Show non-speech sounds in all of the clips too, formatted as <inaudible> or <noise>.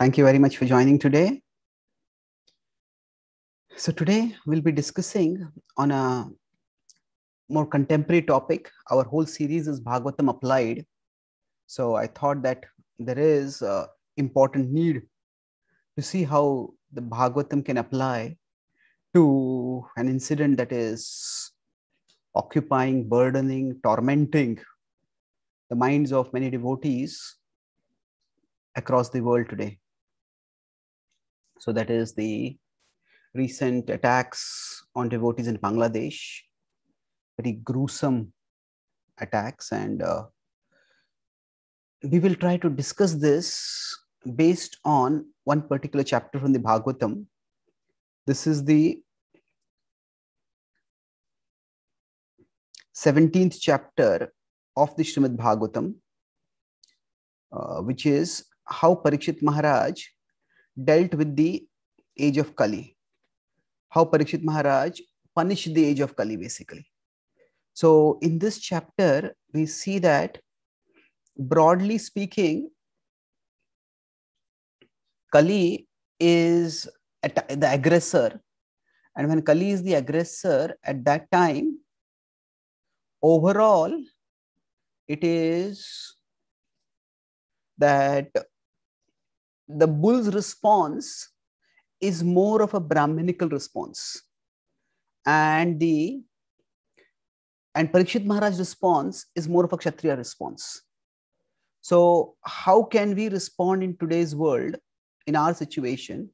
Thank you very much for joining today. So today we'll be discussing on a more contemporary topic. Our whole series is Bhagavatam applied. So I thought that there is a important need to see how the Bhagavatam can apply to an incident that is occupying, burdening, tormenting the minds of many devotees across the world today. So that is the recent attacks on devotees in Bangladesh, very gruesome attacks. And uh, we will try to discuss this based on one particular chapter from the Bhagavatam. This is the 17th chapter of the Srimad Bhagavatam, uh, which is how Parikshit Maharaj dealt with the age of Kali, how Parikshit Maharaj punished the age of Kali basically. So, in this chapter, we see that broadly speaking, Kali is the aggressor. And when Kali is the aggressor at that time, overall, it is that the bull's response is more of a brahminical response and the and parikshit maharaj's response is more of a kshatriya response so how can we respond in today's world in our situation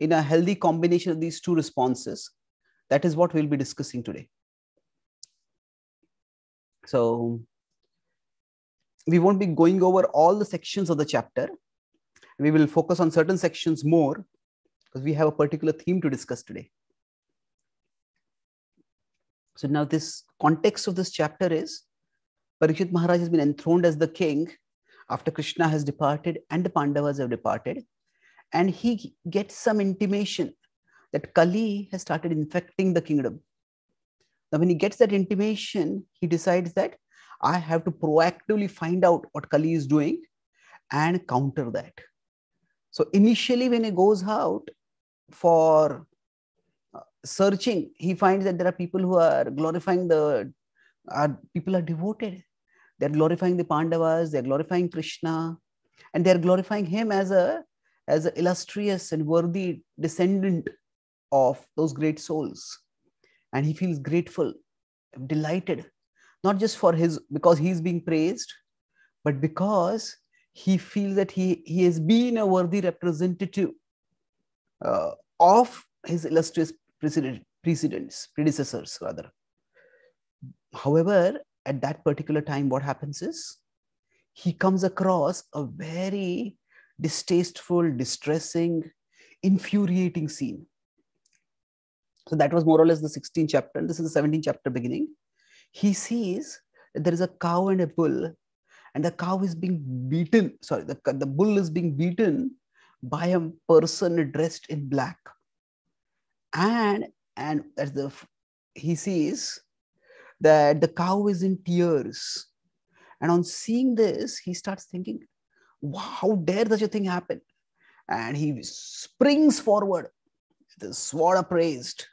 in a healthy combination of these two responses that is what we'll be discussing today so we won't be going over all the sections of the chapter we will focus on certain sections more because we have a particular theme to discuss today. So now this context of this chapter is Parikshit Maharaj has been enthroned as the king after Krishna has departed and the Pandavas have departed. And he gets some intimation that Kali has started infecting the kingdom. Now, when he gets that intimation, he decides that I have to proactively find out what Kali is doing and counter that. So initially when he goes out for uh, searching, he finds that there are people who are glorifying the, are, people are devoted. They're glorifying the Pandavas, they're glorifying Krishna, and they're glorifying him as a as an illustrious and worthy descendant of those great souls. And he feels grateful, delighted, not just for his because he's being praised, but because he feels that he, he has been a worthy representative uh, of his illustrious precedent, precedents, predecessors rather. However, at that particular time, what happens is he comes across a very distasteful, distressing, infuriating scene. So that was more or less the 16th chapter, and this is the 17th chapter beginning. He sees that there is a cow and a bull and the cow is being beaten sorry the, the bull is being beaten by a person dressed in black and and as the he sees that the cow is in tears and on seeing this he starts thinking how dare such a thing happen and he springs forward with his sword upraised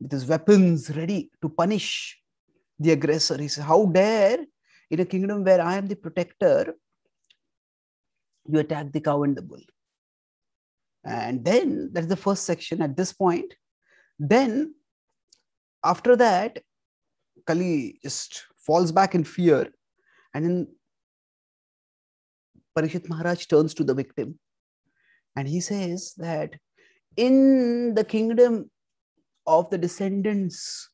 with his weapons ready to punish the aggressor he says how dare in a kingdom where I am the protector, you attack the cow and the bull. And then that's the first section at this point. Then after that, Kali just falls back in fear. And then Parishit Maharaj turns to the victim and he says that in the kingdom of the descendants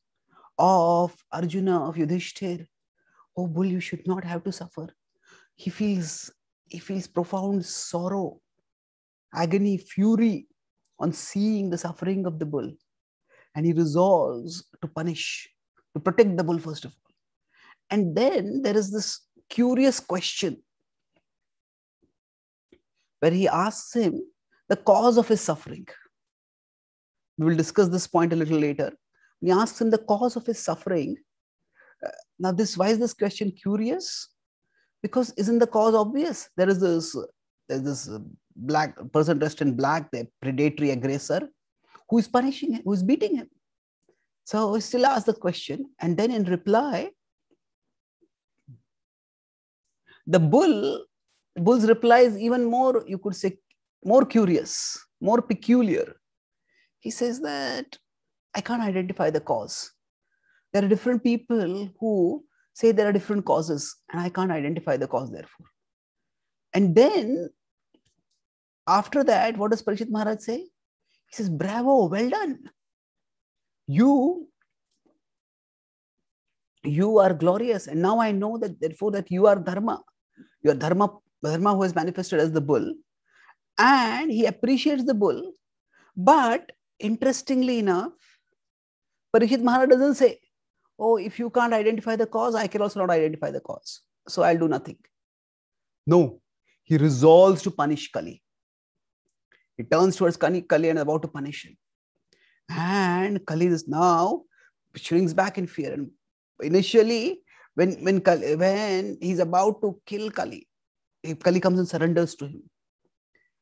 of Arjuna, of Yudhishthir, oh bull you should not have to suffer he feels he feels profound sorrow agony fury on seeing the suffering of the bull and he resolves to punish to protect the bull first of all and then there is this curious question where he asks him the cause of his suffering we will discuss this point a little later he asks him the cause of his suffering now this why is this question curious because isn't the cause obvious there is this there's this black person dressed in black the predatory aggressor who is punishing him who is beating him so we still ask the question and then in reply the bull bull's reply is even more you could say more curious more peculiar he says that i can't identify the cause there are different people who say there are different causes and I can't identify the cause, therefore. And then after that, what does Parikshit Maharaj say? He says, Bravo, well done. You, you are glorious. And now I know that, therefore, that you are Dharma. You are Dharma, Dharma who is manifested as the bull. And he appreciates the bull. But interestingly enough, Parikshit Maharaj doesn't say, oh, if you can't identify the cause, I can also not identify the cause. So I'll do nothing. No, he resolves to punish Kali. He turns towards Kali, and about to punish him. And Kali is now shrinks back in fear. And initially, when, when, Kali, when he's about to kill Kali, Kali comes and surrenders to him.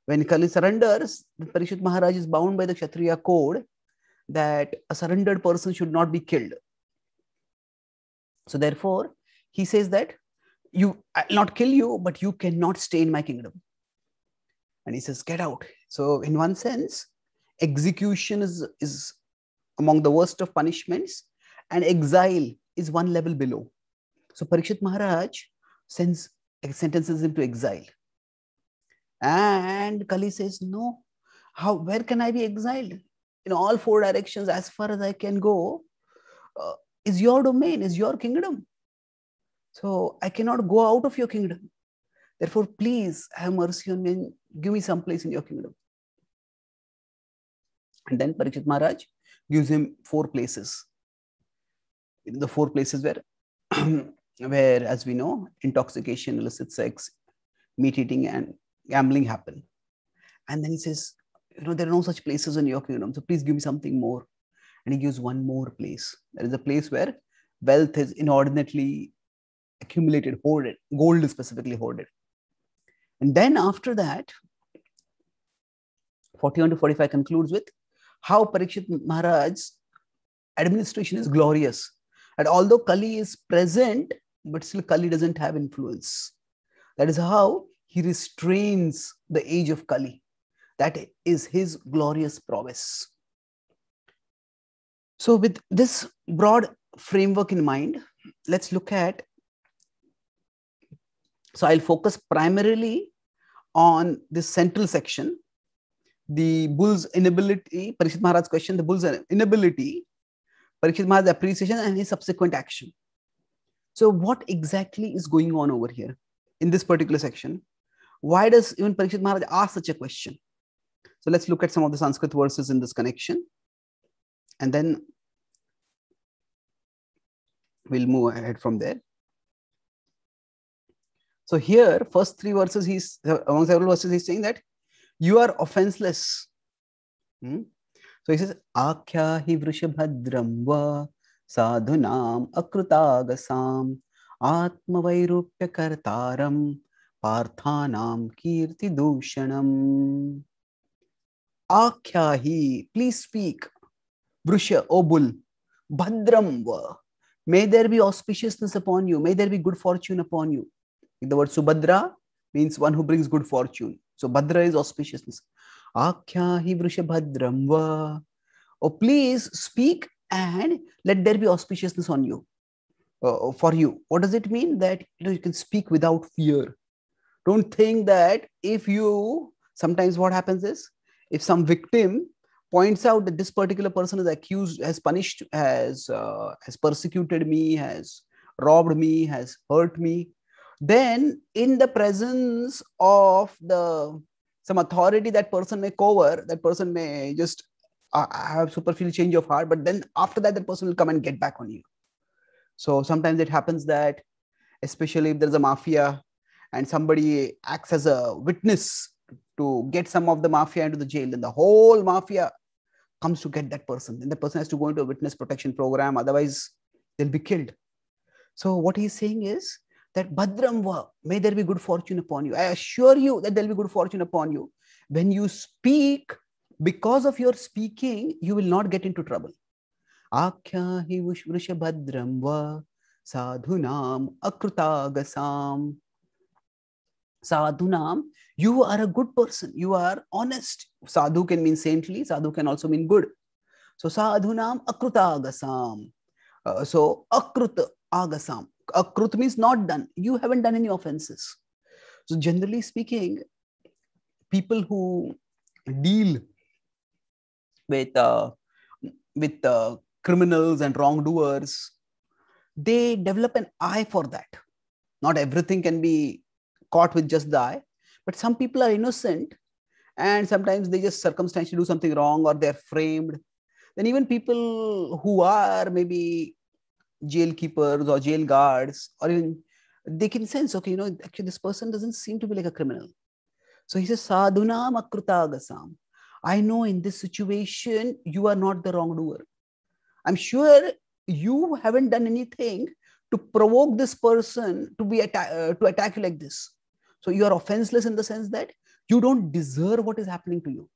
When Kali surrenders, Parishit Maharaj is bound by the Kshatriya code that a surrendered person should not be killed. So therefore, he says that you I'll not kill you, but you cannot stay in my kingdom. And he says, get out. So in one sense, execution is, is among the worst of punishments and exile is one level below. So Parikshit Maharaj sends sentences him to exile. And Kali says, no, how, where can I be exiled? In all four directions, as far as I can go, uh, is your domain, is your kingdom. So I cannot go out of your kingdom. Therefore, please have mercy on me and give me some place in your kingdom. And then Parikshit Maharaj gives him four places. The four places where, <clears throat> where, as we know, intoxication, illicit sex, meat eating, and gambling happen. And then he says, you know, there are no such places in your kingdom. So please give me something more and he gives one more place. That is a place where wealth is inordinately accumulated, hoarded, gold is specifically hoarded. And then after that, 41 to 45 concludes with how Parikshit Maharaj's administration is glorious. And although Kali is present, but still Kali doesn't have influence. That is how he restrains the age of Kali. That is his glorious prowess. So, with this broad framework in mind, let's look at. So, I'll focus primarily on this central section, the bull's inability, Parikshit Maharaj's question, the bull's inability, Parikshit Maharaj's appreciation, and his subsequent action. So, what exactly is going on over here in this particular section? Why does even Parikshit Maharaj ask such a question? So, let's look at some of the Sanskrit verses in this connection and then we'll move ahead from there. So here, first three verses, he's among several verses, he's saying that you are offenseless. Hmm? So he says, Akhya hi vrishabhadram va sadhunam akrutagasam atmavairupya kartaram parthanam kirti dushanam. Akhya hi, please speak. Vrusha, O bull, Bhadram, may there be auspiciousness upon you, may there be good fortune upon you. The word Subhadra means one who brings good fortune. So Bhadra is auspiciousness. Akhyahi Vrushabhadram va. Oh, please speak and let there be auspiciousness on you, uh, for you. What does it mean? That you, know, you can speak without fear. Don't think that if you, sometimes what happens is, if some victim points out that this particular person is accused, has punished, has uh, has persecuted me, has robbed me, has hurt me, then in the presence of the some authority that person may cover, that person may just uh, have superficial change of heart, but then after that, that person will come and get back on you. So sometimes it happens that, especially if there's a mafia and somebody acts as a witness to get some of the mafia into the jail, then the whole mafia comes to get that person. Then the person has to go into a witness protection program, otherwise, they'll be killed. So, what he's saying is that Badramva, may there be good fortune upon you. I assure you that there'll be good fortune upon you. When you speak, because of your speaking, you will not get into trouble. Akhya hi vushabhadramva sadhunam akruta sadhunam, you are a good person, you are honest. Sadhu can mean saintly, sadhu can also mean good. So sadhunam akruta agasam. Uh, so akruta agasam. Akrut means not done. You haven't done any offenses. So generally speaking, people who deal with uh, with uh, criminals and wrongdoers, they develop an eye for that. Not everything can be caught with just the eye but some people are innocent and sometimes they just circumstantially do something wrong or they're framed then even people who are maybe jail keepers or jail guards or even they can sense okay you know actually this person doesn't seem to be like a criminal so he says sadhunam akrutagasam i know in this situation you are not the wrongdoer i'm sure you haven't done anything to provoke this person to be atta- uh, to attack you like this so you are offenseless in the sense that you don't deserve what is happening to you.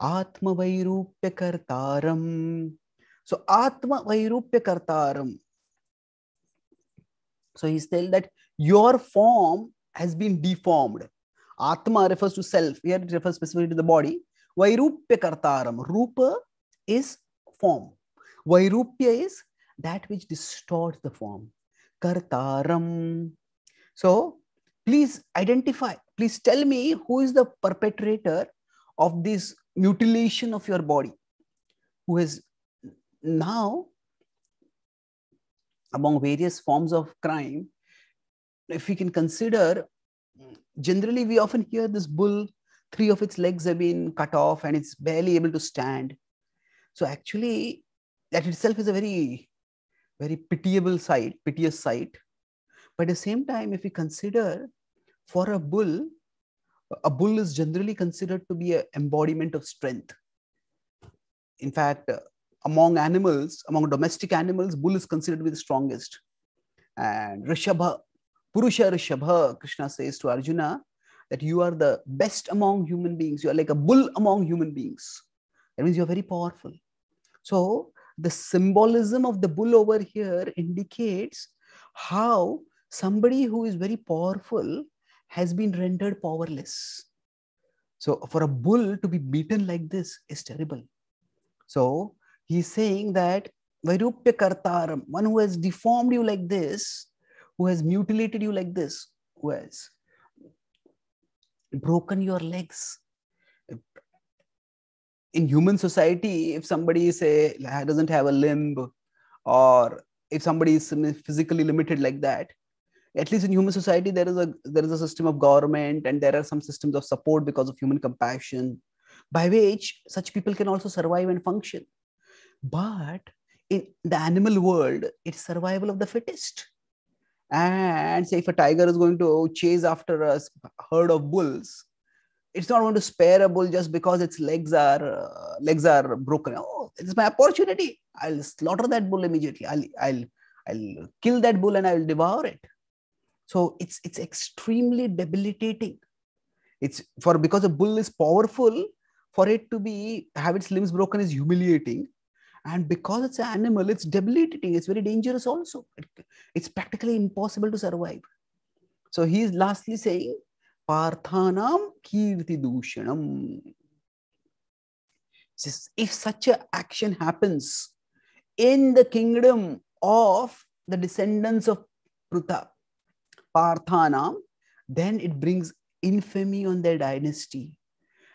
Atma Vairupya Kartaram. So Atma Vairupya Kartaram. So he's telling that your form has been deformed. Atma refers to self. Here it refers specifically to the body. Vairupya Kartaram. Rupa is form. Vairupya is that which distorts the form. Kartaram. So please identify please tell me who is the perpetrator of this mutilation of your body who has now among various forms of crime if we can consider generally we often hear this bull three of its legs have been cut off and it's barely able to stand so actually that itself is a very very pitiable sight piteous sight but at the same time, if we consider for a bull, a bull is generally considered to be an embodiment of strength. In fact, among animals, among domestic animals, bull is considered to be the strongest. And Rishabha, Purusha Rishabha, Krishna says to Arjuna that you are the best among human beings. You are like a bull among human beings. That means you're very powerful. So the symbolism of the bull over here indicates how somebody who is very powerful has been rendered powerless. So, for a bull to be beaten like this is terrible. So, he's saying that Vairupya Kartaram, one who has deformed you like this, who has mutilated you like this, who has broken your legs. In human society, if somebody say doesn't have a limb, or if somebody is physically limited like that, at least in human society there is a there is a system of government and there are some systems of support because of human compassion by which such people can also survive and function but in the animal world it's survival of the fittest and say if a tiger is going to chase after a herd of bulls it's not going to spare a bull just because its legs are uh, legs are broken oh it's my opportunity i'll slaughter that bull immediately i'll i'll i'll kill that bull and i'll devour it so it's it's extremely debilitating. It's for because a bull is powerful, for it to be have its limbs broken is humiliating. And because it's an animal, it's debilitating. It's very dangerous also. It, it's practically impossible to survive. So he is lastly saying, Parthanam Kirti Dushanam. If such an action happens in the kingdom of the descendants of Prutha. Parthanam, then it brings infamy on their dynasty.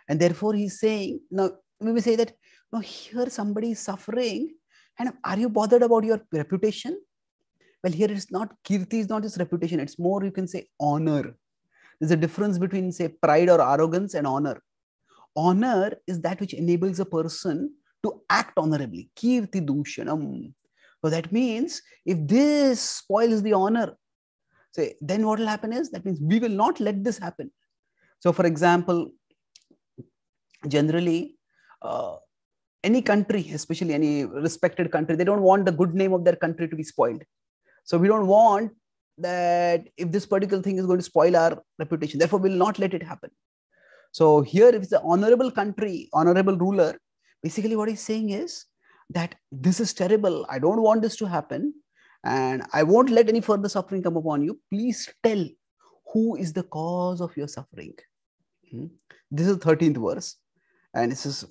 And therefore, he's saying, now we may say that, now here somebody is suffering, and are you bothered about your reputation? Well, here it's not kirti, is not just reputation, it's more you can say honor. There's a difference between, say, pride or arrogance and honor. Honor is that which enables a person to act honorably. Kirti dushanam. So that means if this spoils the honor, say then what will happen is that means we will not let this happen so for example generally uh, any country especially any respected country they don't want the good name of their country to be spoiled so we don't want that if this particular thing is going to spoil our reputation therefore we'll not let it happen so here if it's an honorable country honorable ruler basically what he's saying is that this is terrible i don't want this to happen and I won't let any further suffering come upon you. Please tell who is the cause of your suffering. Hmm? This is 13th verse. And this is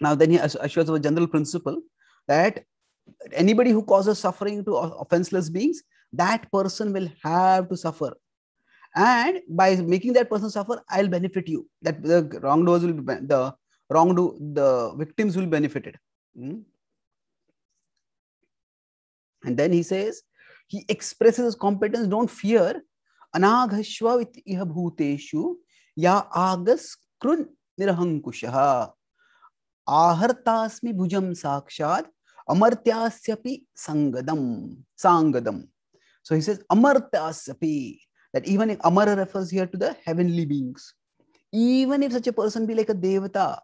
now then he assures of a general principle that anybody who causes suffering to offenseless beings, that person will have to suffer. And by making that person suffer, I'll benefit you. That the wrongdoers will be the wrongdo the victims will benefit it. Hmm? And then he says, he expresses his competence, don't fear. Anaghashva with iha bhuteshu ya agas krun nirahankushaha. Ahartasmi bhujam sakshad amartyasyapi sangadam. Sangadam. So he says, amartyasyapi. That even if Amara refers here to the heavenly beings. Even if such a person be like a devata,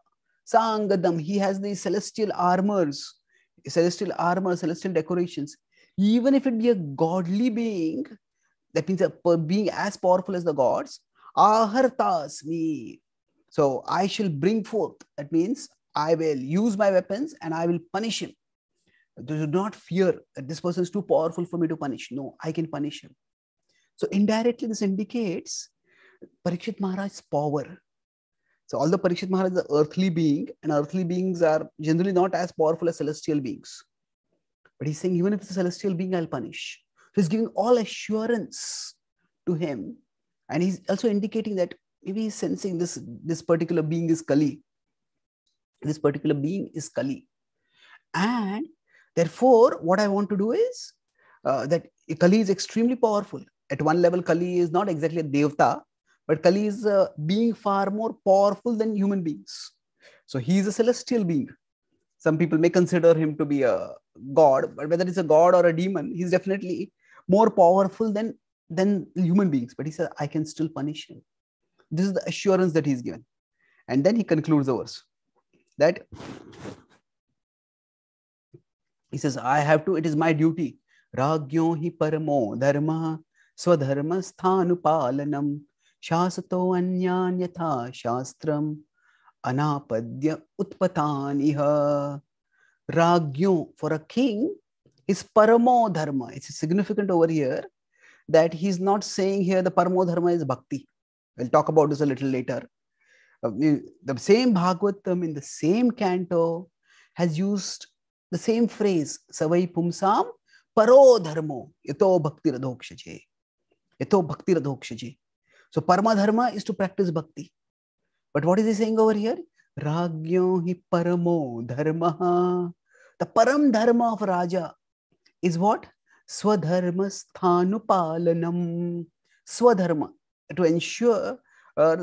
Sangadam, he has these celestial armors, celestial armor, celestial decorations even if it be a godly being, that means a being as powerful as the gods, me, So I shall bring forth. That means I will use my weapons and I will punish him. Do not fear that this person is too powerful for me to punish. No, I can punish him. So indirectly, this indicates Parikshit Maharaj's power. So although Parikshit Maharaj is an earthly being, and earthly beings are generally not as powerful as celestial beings. But he's saying, even if it's a celestial being, I'll punish. So he's giving all assurance to him. And he's also indicating that maybe he's sensing this, this particular being is Kali. This particular being is Kali. And therefore, what I want to do is uh, that Kali is extremely powerful. At one level, Kali is not exactly a devta, but Kali is a being far more powerful than human beings. So he is a celestial being some people may consider him to be a god but whether it's a god or a demon he's definitely more powerful than than human beings but he said i can still punish him this is the assurance that he's given and then he concludes the verse that he says i have to it is my duty ragyo hi paramo dharma swadharma sthanupalanam shasato anyanyatha shastram Anapadya Utpataniha. Ragyu for a king is Paramo Dharma. It's significant over here that he's not saying here the Paramo Dharma is Bhakti. We'll talk about this a little later. The same Bhagavatam in the same canto has used the same phrase, Savai Pumsam, Paro Dharmo, Yato Bhakti Radhokshaje. Yato Bhakti Radhokshaje. So Parama Dharma is to practice Bhakti. But what is he saying over here? Ragyo hi paramo dharma. The param dharma of Raja is what? Swadharma sthanupalanam. Swadharma, to ensure uh,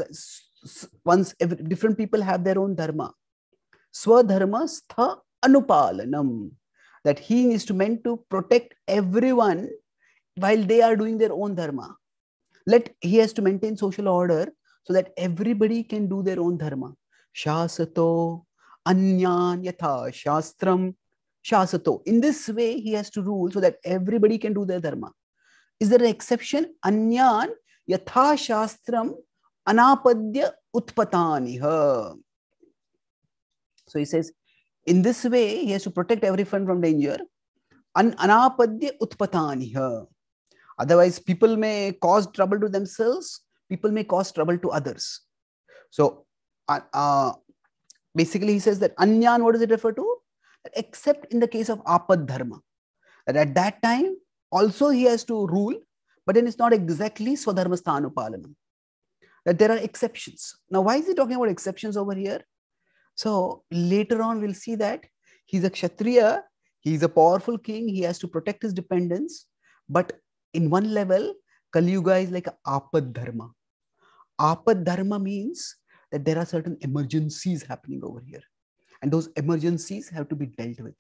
once every, different people have their own dharma. Swadharma stha anupalanam. That he is meant to protect everyone while they are doing their own dharma. Let he has to maintain social order so that everybody can do their own dharma. Shasato, Anyan, Yatha, Shastram, Shasato. In this way, he has to rule so that everybody can do their dharma. Is there an exception? Anyan, Yatha, Shastram, Anapadya, Utpataniha. So he says, in this way, he has to protect everyone from danger. An anapadya utpataniha. Otherwise, people may cause trouble to themselves people may cause trouble to others. So uh, uh, basically he says that anyan, what does it refer to? Except in the case of apad dharma. That at that time also he has to rule, but then it's not exactly swadharma sthanupalanam. That there are exceptions. Now, why is he talking about exceptions over here? So later on, we'll see that he's a kshatriya, he's a powerful king, he has to protect his dependents. But in one level, Kali is like apad dharma. Apad dharma means that there are certain emergencies happening over here, and those emergencies have to be dealt with.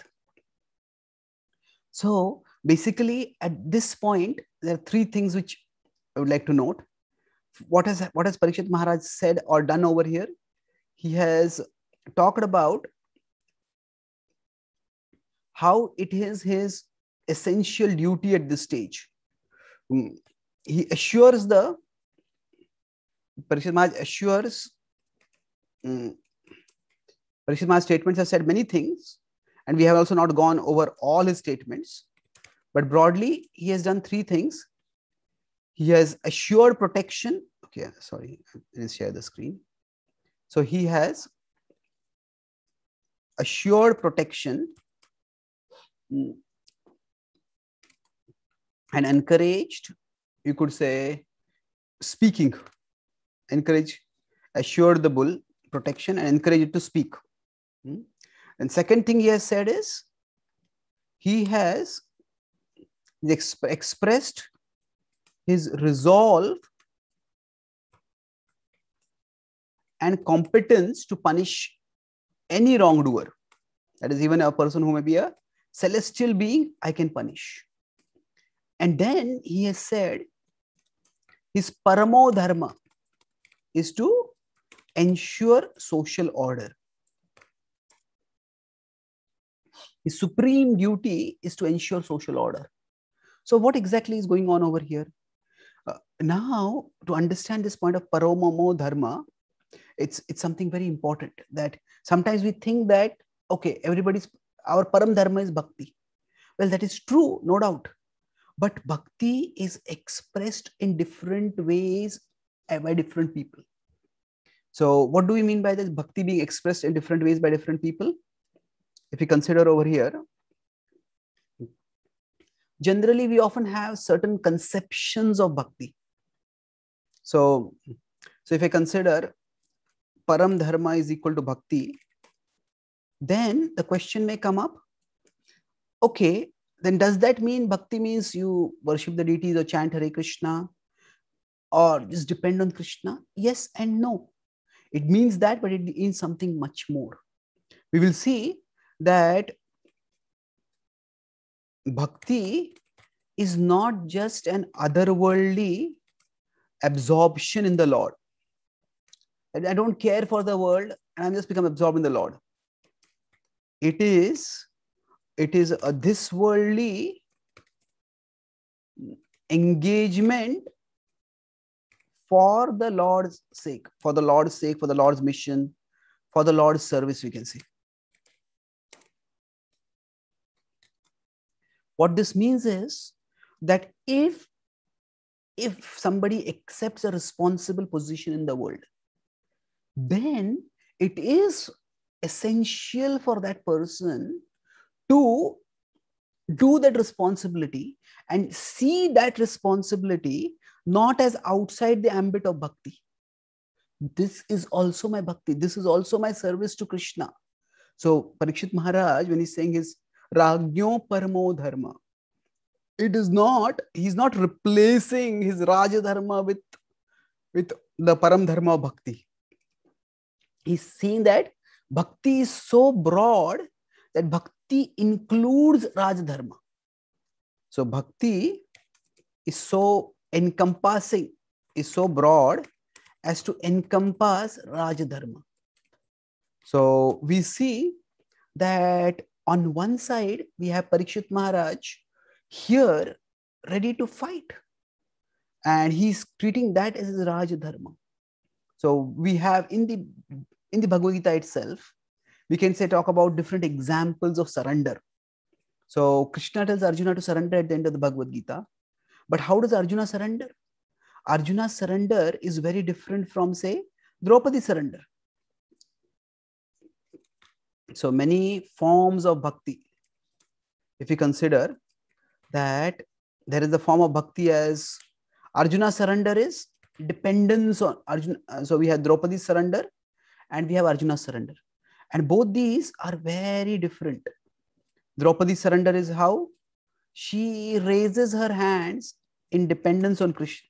So basically, at this point, there are three things which I would like to note. What has what has Parikshit Maharaj said or done over here? He has talked about how it is his essential duty at this stage hmm he assures the Parikshit Maharaj assures um, Parikshit Maharaj's statements have said many things, and we have also not gone over all his statements. But broadly, he has done three things. He has assured protection. Okay, sorry, let me share the screen. So he has assured protection mm, and encouraged you could say, speaking. Encourage, assure the bull protection and encourage it to speak. Hmm? And second thing he has said is, he has exp expressed his resolve and competence to punish any wrongdoer. That is, even a person who may be a celestial being, I can punish. And then he has said, his paramo dharma is to ensure social order. His supreme duty is to ensure social order. So, what exactly is going on over here? Uh, now, to understand this point of paramo dharma, it's it's something very important that sometimes we think that okay, everybody's our param dharma is bhakti. Well, that is true, no doubt but bhakti is expressed in different ways eh, by different people so what do we mean by this bhakti being expressed in different ways by different people if we consider over here generally we often have certain conceptions of bhakti so so if i consider param dharma is equal to bhakti then the question may come up okay then does that mean bhakti means you worship the deities or chant Hare Krishna or just depend on Krishna? Yes and no. It means that, but it means something much more. We will see that bhakti is not just an otherworldly absorption in the Lord. I don't care for the world and I'm just become absorbed in the Lord. It is it is a uh, this worldly engagement for the Lord's sake, for the Lord's sake, for the Lord's mission, for the Lord's service, we can say. What this means is that if, if somebody accepts a responsible position in the world, then it is essential for that person to do that responsibility and see that responsibility not as outside the ambit of bhakti. This is also my bhakti. This is also my service to Krishna. So Parikshit Maharaj, when he's saying his Ragyo Paramo Dharma, it is not, he's not replacing his Raja Dharma with, with the Param Dharma of Bhakti. He's seeing that bhakti is so broad that bhakti bhakti includes Raj So bhakti is so encompassing, is so broad as to encompass Raj So we see that on one side, we have Parikshit Maharaj here ready to fight. And he's treating that as his Raj So we have in the in the Bhagavad Gita itself, we can say talk about different examples of surrender so krishna tells arjuna to surrender at the end of the bhagavad gita but how does arjuna surrender arjuna's surrender is very different from say draupadi's surrender so many forms of bhakti if you consider that there is the form of bhakti as arjuna surrender is dependence on arjuna so we have draupadi's surrender and we have arjuna's surrender and both these are very different. Draupadi's surrender is how she raises her hands in dependence on Krishna,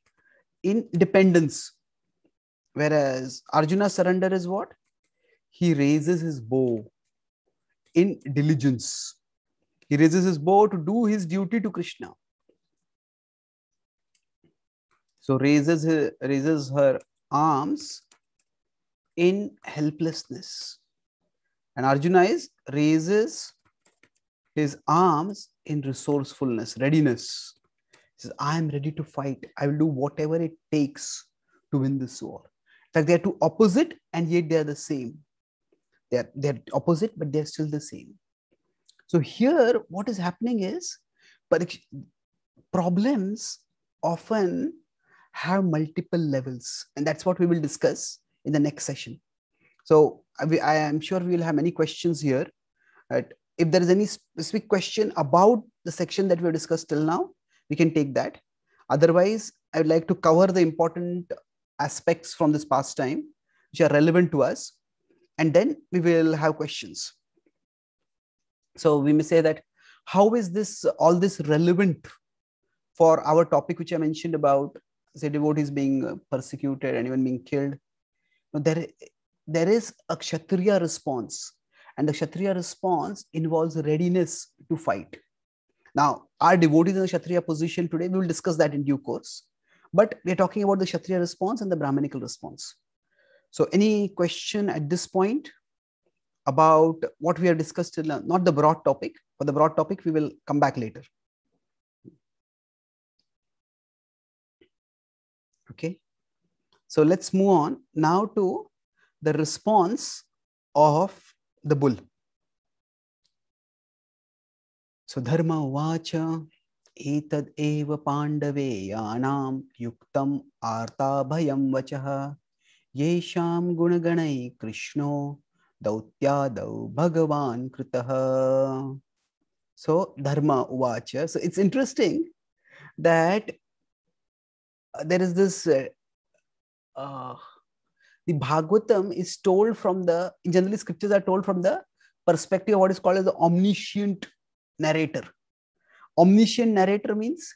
in dependence. Whereas Arjuna's surrender is what? He raises his bow in diligence. He raises his bow to do his duty to Krishna. So raises her, raises her arms in helplessness. And Arjuna is raises his arms in resourcefulness, readiness. He says, I am ready to fight. I will do whatever it takes to win this war. In fact, they are two opposite and yet they are the same. They are, they're opposite, but they're still the same. So here, what is happening is problems often have multiple levels. And that's what we will discuss in the next session. So I am sure we will have many questions here. Right? If there is any specific question about the section that we have discussed till now, we can take that. Otherwise, I would like to cover the important aspects from this past time, which are relevant to us, and then we will have questions. So we may say that, how is this all this relevant for our topic, which I mentioned about say devotees being persecuted and even being killed? There, there is a Kshatriya response. And the Kshatriya response involves readiness to fight. Now, our devotees in the Kshatriya position today? We will discuss that in due course. But we're talking about the Kshatriya response and the Brahmanical response. So, any question at this point about what we have discussed Not the broad topic, but the broad topic we will come back later. Okay. So, let's move on now to the response of the bull. So dharma vacha etad eva pandave yanam yuktam arta bhayam vachaha yesham gunaganai krishno dautyadau bhagavan kritaha. So dharma vacha. So it's interesting that uh, there is this uh, uh, the Bhagavatam is told from the, generally scriptures are told from the perspective of what is called as the omniscient narrator. Omniscient narrator means,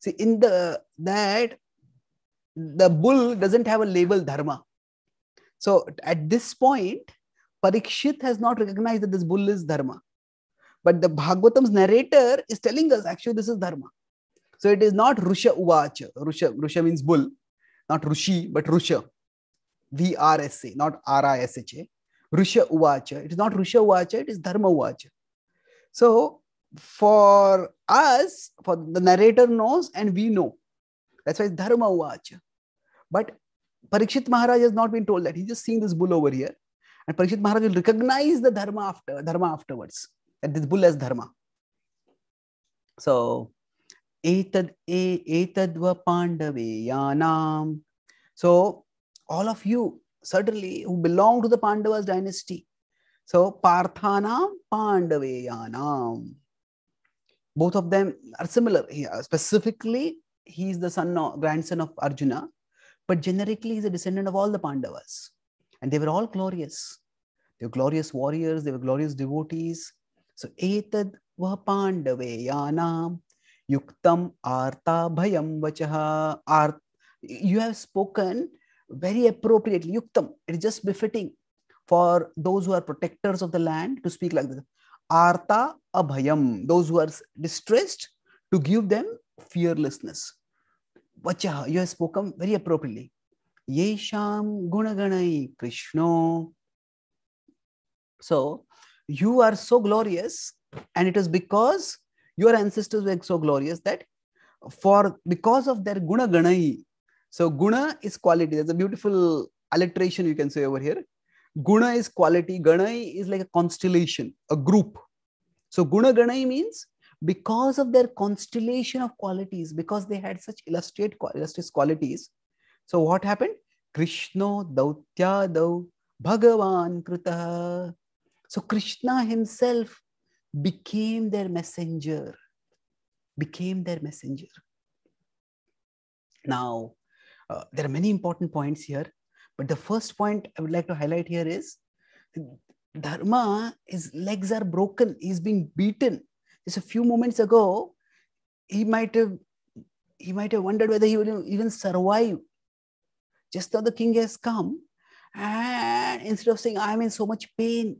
see, in the that the bull doesn't have a label dharma. So at this point, Parikshit has not recognized that this bull is dharma. But the Bhagavatam's narrator is telling us actually this is dharma. So it is not Rusha Uvacha. Rusha, Rusha means bull, not Rushi, but Rusha. V-R-S-A, not R-I-S-H-A. Rusha Uvacha. It is not Rusha Uvacha, it is Dharma Uvacha. So for us, for the narrator knows and we know. That's why it's Dharma Uvacha. But Parikshit Maharaj has not been told that. He's just seeing this bull over here. And Parikshit Maharaj will recognize the Dharma after Dharma afterwards. That this bull as Dharma. So etad etadva pandave yanam. So all of you certainly who belong to the Pandavas dynasty. So Parthanam Pandaveyanam. Both of them are similar here. Uh, specifically, he is the son of, grandson of Arjuna, but generically he's a descendant of all the Pandavas. And they were all glorious. They were glorious warriors, they were glorious devotees. So etad va Pandaveyanam yuktam arta bhayam vachaha. You have spoken very appropriately, yuktam, it is just befitting for those who are protectors of the land to speak like this. Artha abhayam, those who are distressed, to give them fearlessness. Vacha, you have spoken very appropriately. Yesham gunaganai Krishno. So, you are so glorious, and it is because your ancestors were so glorious that for because of their gunaganai, so guna is quality. There's a beautiful alliteration you can say over here. Guna is quality. Ganai is like a constellation, a group. So guna ganai means because of their constellation of qualities, because they had such illustrate, illustrious qualities. So what happened? Krishna dautya dau Bhagavan Krita. So Krishna himself became their messenger, became their messenger. Now, uh, there are many important points here, but the first point I would like to highlight here is Dharma, his legs are broken, he's being beaten. Just a few moments ago, he might have he might have wondered whether he would even survive. Just now the king has come, and instead of saying, I'm in so much pain,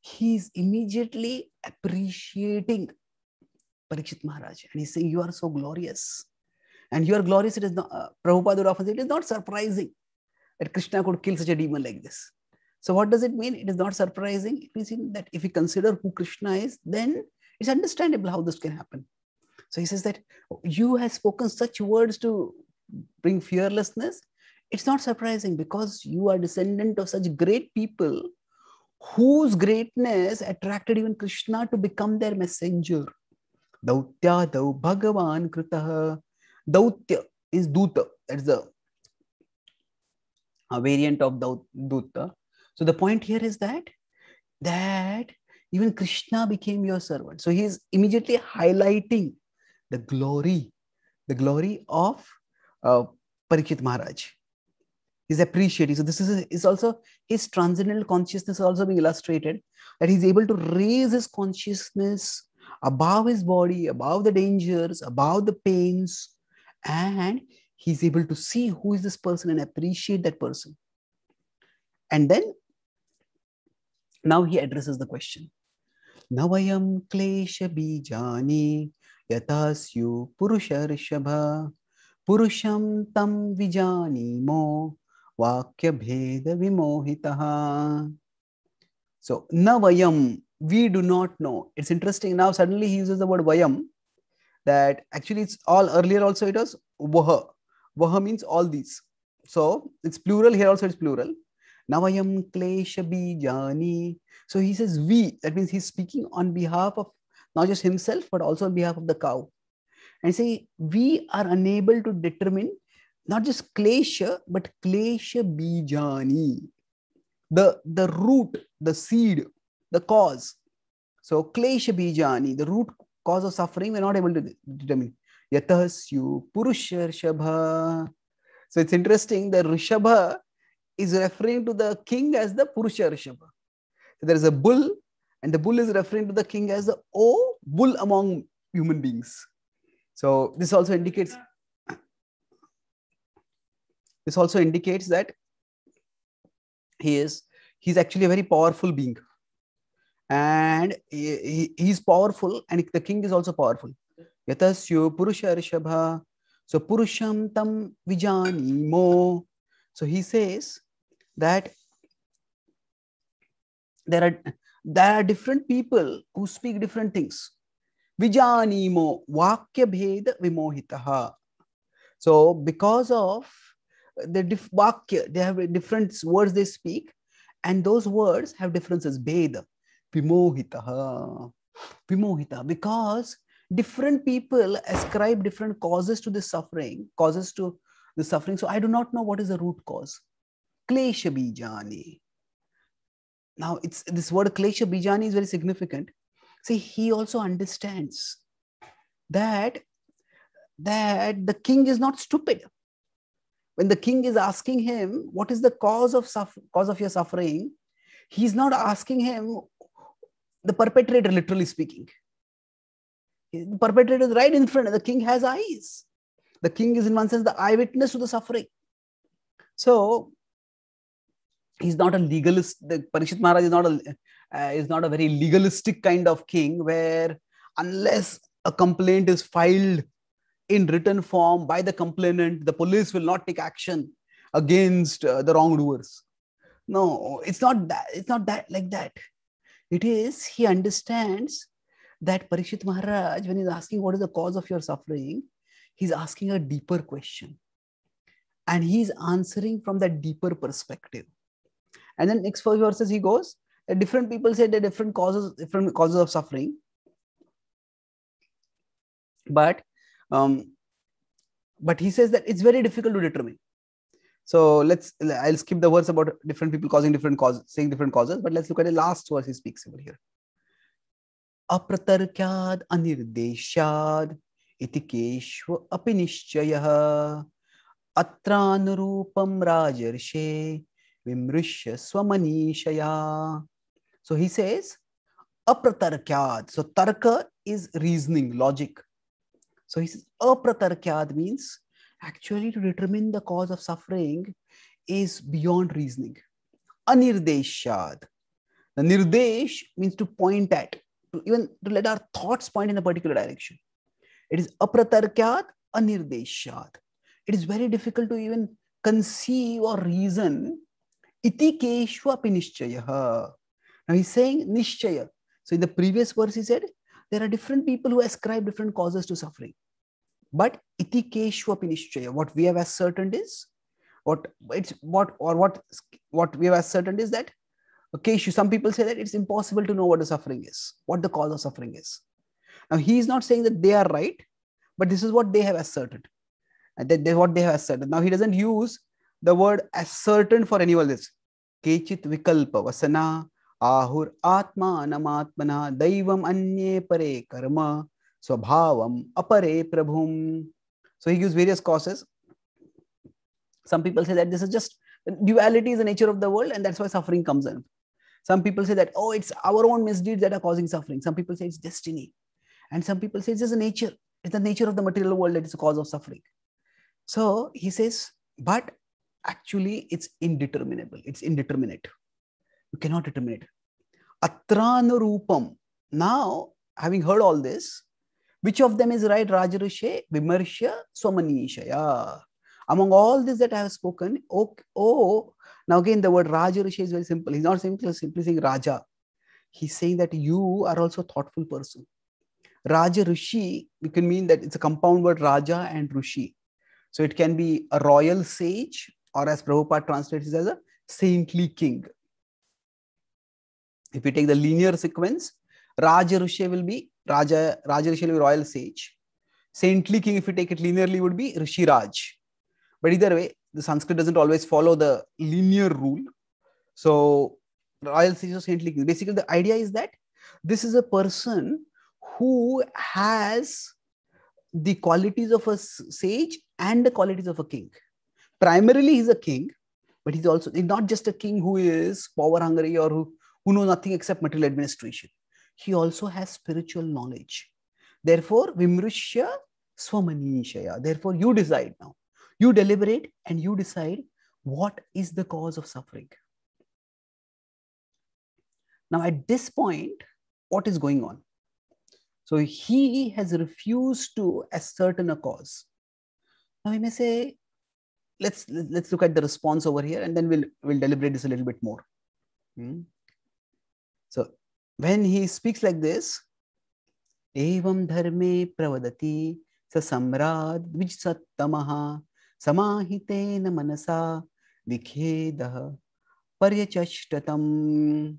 he's immediately appreciating Parikshit Maharaj and he's saying, You are so glorious. And your glory, it is not, uh, Prabhupada would often say, it is not surprising that Krishna could kill such a demon like this. So what does it mean? It is not surprising. It means that if we consider who Krishna is, then it's understandable how this can happen. So he says that you have spoken such words to bring fearlessness. It's not surprising because you are descendant of such great people whose greatness attracted even Krishna to become their messenger. Dautya dau Bhagavan Kritaha Dautya is Duta. That's a variant of Duta. So the point here is that that even Krishna became your servant. So he is immediately highlighting the glory, the glory of uh, Parikshit Maharaj. He's appreciating. So this is, is also his transcendental consciousness also being illustrated that he's able to raise his consciousness above his body, above the dangers, above the pains, and he's able to see who is this person and appreciate that person and then now he addresses the question navayam klesha bijani yatasyu tam vijani mo विजानीमो वाक्यभेद विमोहितः So, navayam we do not know. It's interesting now, suddenly he uses the word vayam that actually it's all earlier also it was vaha. Vaha means all these. So it's plural here also it's plural. Navayam klesha bijani. So he says we. That means he's speaking on behalf of not just himself but also on behalf of the cow. And say we are unable to determine not just klesha but klesha bijani. The the root, the seed, the cause. So klesha bijani, the root cause of suffering, we're not able to determine. Yatasyu Purusharshaba. So it's interesting that Rishabha is referring to the king as the Purusharshaba. So there is a bull, and the bull is referring to the king as the O oh, bull among human beings. So this also indicates this also indicates that he is he's actually a very powerful being and he, is powerful and the king is also powerful yatasyo purusha rishabha so purusham tam vijanimo so he says that there are there are different people who speak different things vijanimo vakya bheda vimohitaha so because of the diff- vakya, they have different words they speak, and those words have differences. Beda. Pimohita, Pimohita, because different people ascribe different causes to the suffering, causes to the suffering. So I do not know what is the root cause. Klesha bijani. Now, it's this word klesha bijani is very significant. See, he also understands that that the king is not stupid. When the king is asking him, "What is the cause of cause of your suffering?" He's not asking him, the perpetrator, literally speaking. The perpetrator is right in front, the king has eyes. The king is, in one sense, the eyewitness to the suffering. So he's not a legalist. The Parikshit Maharaj is not a uh, is not a very legalistic kind of king, where unless a complaint is filed in written form by the complainant, the police will not take action against uh, the wrongdoers. No, it's not that. It's not that like that. It is, he understands that Parikshit Maharaj, when he's asking what is the cause of your suffering, he's asking a deeper question. And he's answering from that deeper perspective. And then next four verses he goes, different people say there are different causes, different causes of suffering. But um, but he says that it's very difficult to determine. So let's I'll skip the words about different people causing different causes, saying different causes, but let's look at the last verse he speaks over here. Apratarkyad anirdeshad itikeshva apinishchayaha atranurupam rajarshe vimrishya swamanishaya. So he says, apratarkyad. So tarka is reasoning, logic. So he says, apratarkyad means actually to determine the cause of suffering is beyond reasoning. Anirdeshad. The nirdesh means to point at, to even to let our thoughts point in a particular direction. It is apratarkyat, anirdeshad. It is very difficult to even conceive or reason. Iti keshvapi nishchayaha. Now he's saying nishchaya. So in the previous verse he said, there are different people who ascribe different causes to suffering. But itikeshwapi what we have ascertained is, what it's what or what what we have ascertained is that okay, some people say that it's impossible to know what the suffering is, what the cause of suffering is. Now he is not saying that they are right, but this is what they have asserted. And that they, what they have asserted. Now he doesn't use the word ascertain for any of this. Kechit vikalpa vasana ahur atma anamatmana daivam anye pare karma Swabhavam apare prabhum. So he gives various causes. Some people say that this is just duality is the nature of the world and that's why suffering comes in. Some people say that, oh, it's our own misdeeds that are causing suffering. Some people say it's destiny. And some people say it's just nature. It's the nature of the material world that is the cause of suffering. So he says, but actually it's indeterminable. It's indeterminate. You cannot determine it. Atranarupam. Now, having heard all this, which of them is right? Rajarushe, Vimarsha, Swamanisha. Among all this that I have spoken, oh, oh now again the word Rajarushe is very simple. He's not simply, simply saying Raja. He's saying that you are also a thoughtful person. Raja Rishi, we can mean that it's a compound word Raja and Rishi. So it can be a royal sage, or as Prabhupada translates it as a saintly king. If we take the linear sequence, Raja Rishi will be Raja, Raja Rishi will be royal sage. Saintly king, if you take it linearly, would be Rishi Raj. But either way, the Sanskrit doesn't always follow the linear rule. So, royal sage or saintly king. Basically, the idea is that this is a person who has the qualities of a sage and the qualities of a king. Primarily, he's a king, but he's also he's not just a king who is power hungry or who, who knows nothing except material administration he also has spiritual knowledge. Therefore, Vimrushya Swamanishaya. Therefore, you decide now. You deliberate and you decide what is the cause of suffering. Now, at this point, what is going on? So, he has refused to ascertain a cause. Now, we may say, let's, let's look at the response over here and then we'll, we'll deliberate this a little bit more. Hmm? when he speaks like this, evam dharme pravadati sa samrad vijsattamaha samahitena manasa vikhedah paryachashtatam.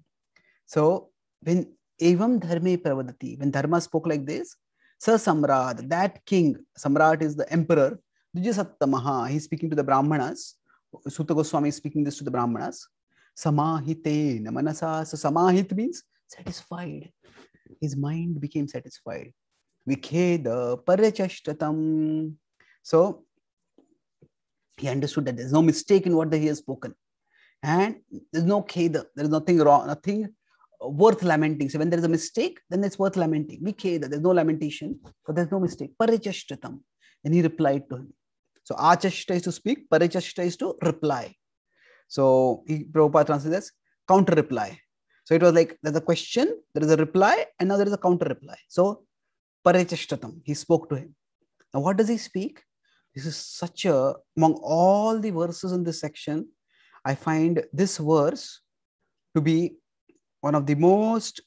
So when evam dharme pravadati, when dharma spoke like this, sa samrad, that king, samrat is the emperor, vijsattamaha, he's speaking to the brahmanas, Sutta Goswami is speaking this to the brahmanas, samahitena manasa, so samahit means satisfied. His mind became satisfied. Vikheda parachashtatam. So he understood that there's no mistake in what he has spoken. And there's no kheda, there's nothing wrong, nothing worth lamenting. So when there is a mistake, then it's worth lamenting. Vikheda, there's no lamentation, but there's no mistake. Parachashtatam. And he replied to him. So achashta is to speak, parachashta is to reply. So he, Prabhupada translates as counter reply. So it was like there's a question, there is a reply, and now there is a counter reply. So Parechashtatam, he spoke to him. Now, what does he speak? This is such a, among all the verses in this section, I find this verse to be one of the most,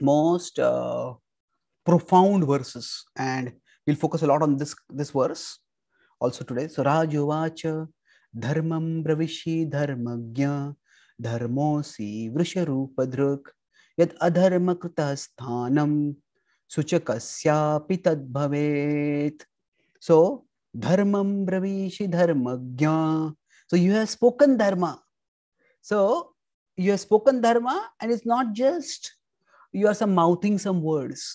most uh, profound verses. And we'll focus a lot on this, this verse also today. So Rajuvacha dharmam bravishi dharmagya धर्मोसी वृष रूप धृक यद अधर्म कृत स्थानम सुचक सो धर्मम ब्रवीशि धर्म so you have spoken dharma so you have spoken dharma and it's not just you are some mouthing some words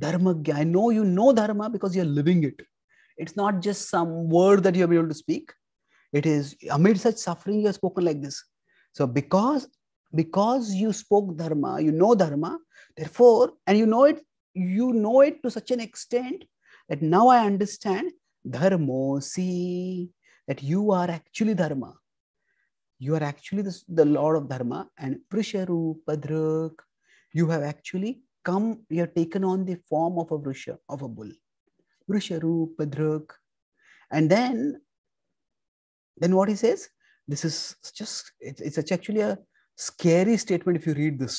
dharma ज्ञा I know you know dharma because you are living it it's not just some word that you able to speak it is amid such suffering you are spoken like this So because because you spoke dharma, you know dharma, therefore, and you know it, you know it to such an extent that now I understand dharma. See that you are actually dharma. You are actually the, the Lord of Dharma and Prisharu padruk. You have actually come, you have taken on the form of a Vrisha, of a bull. prisharu padruk. And then, then what he says? this is just, it, it's actually a scary statement if you read this.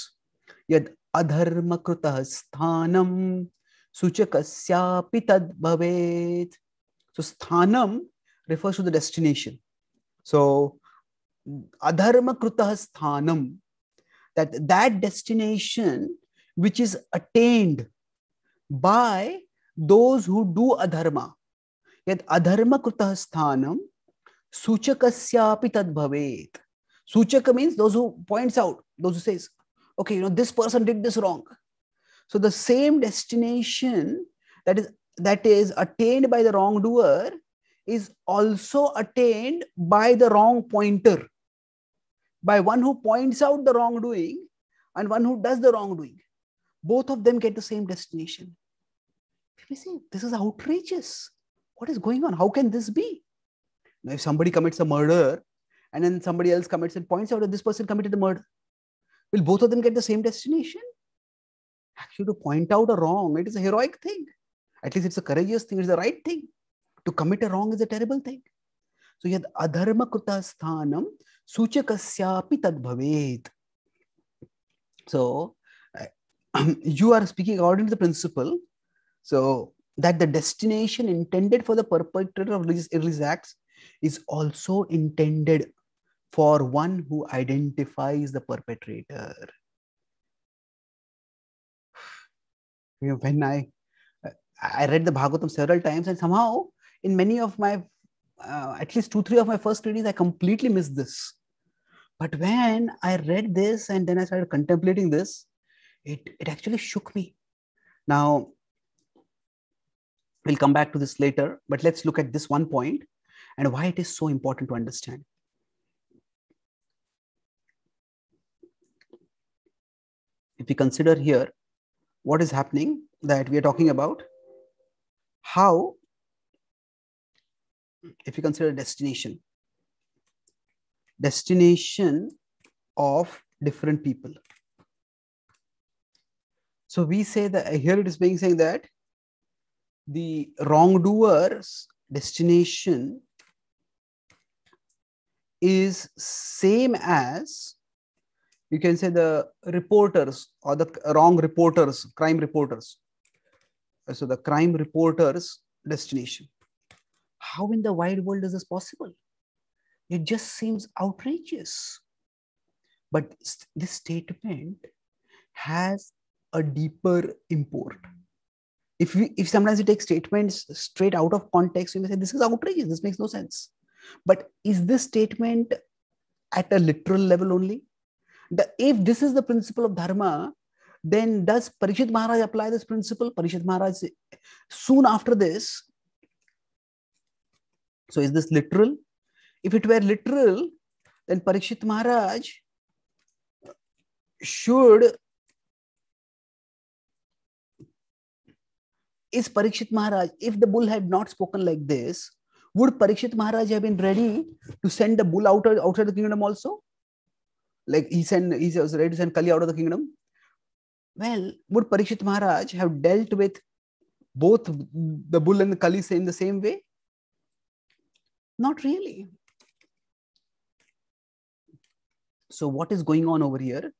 Yad adharmakrutah sthanam suchakasyapi tad bhavet. So sthanam refers to the destination. So adharmakrutah sthanam, that that destination which is attained by those who do adharma. Yet adharma kutah sthanam, Suchakasyapi tad bhavet. Suchaka means those who points out, those who says, okay, you know, this person did this wrong. So the same destination that is that is attained by the wrongdoer is also attained by the wrong pointer, by one who points out the wrongdoing and one who does the wrongdoing. Both of them get the same destination. People say, This is outrageous. What is going on? How can this be? Now, if somebody commits a murder and then somebody else commits and points out that this person committed the murder, will both of them get the same destination? Actually, to point out a wrong, it is a heroic thing. At least it's a courageous thing, it's the right thing. To commit a wrong is a terrible thing. So, yad adharma kruta sthanam suchakasyapi tad bhavet. So, <clears throat> you are speaking according to the principle. So, that the destination intended for the perpetrator of religious, religious acts is also intended for one who identifies the perpetrator. <sighs> When I I read the Bhagavatam several times, and somehow in many of my uh, at least two three of my first readings, I completely missed this. But when I read this and then I started contemplating this, it it actually shook me. Now we'll come back to this later, but let's look at this one point and why it is so important to understand. If we consider here what is happening, that we are talking about how, if you consider destination, destination of different people. So we say that here it is being saying that the wrongdoer's destination is same as you can say the reporters or the wrong reporters crime reporters uh, so the crime reporters destination how in the wide world is this possible it just seems outrageous but this statement has a deeper import if we if sometimes we take statements straight out of context we may say this is outrageous this makes no sense but is this statement at a literal level only? The, if this is the principle of Dharma, then does Parishit Maharaj apply this principle? Parishit Maharaj, soon after this, so is this literal? If it were literal, then Parishit Maharaj should is Parikshit Maharaj, if the bull had not spoken like this, would Parikshit Maharaj have been ready to send the bull out outside the kingdom also? Like he sent, he was ready to send Kali out of the kingdom. Well, would Parikshit Maharaj have dealt with both the bull and the Kali in the same way? Not really. So what is going on over here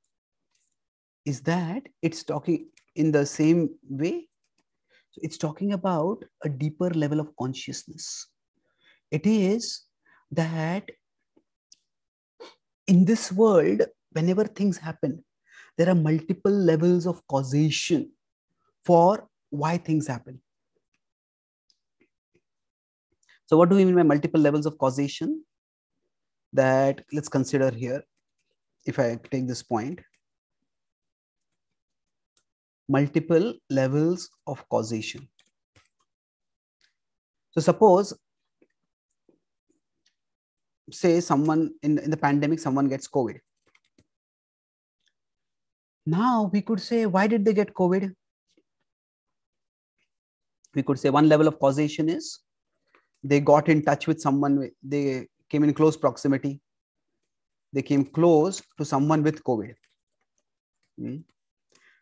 is that it's talking in the same way. So it's talking about a deeper level of consciousness. It is that in this world, whenever things happen, there are multiple levels of causation for why things happen. So, what do we mean by multiple levels of causation? That let's consider here, if I take this point, multiple levels of causation. So, suppose say someone in, in the pandemic, someone gets COVID. Now we could say, why did they get COVID? We could say one level of causation is they got in touch with someone, they came in close proximity, they came close to someone with COVID. Hmm.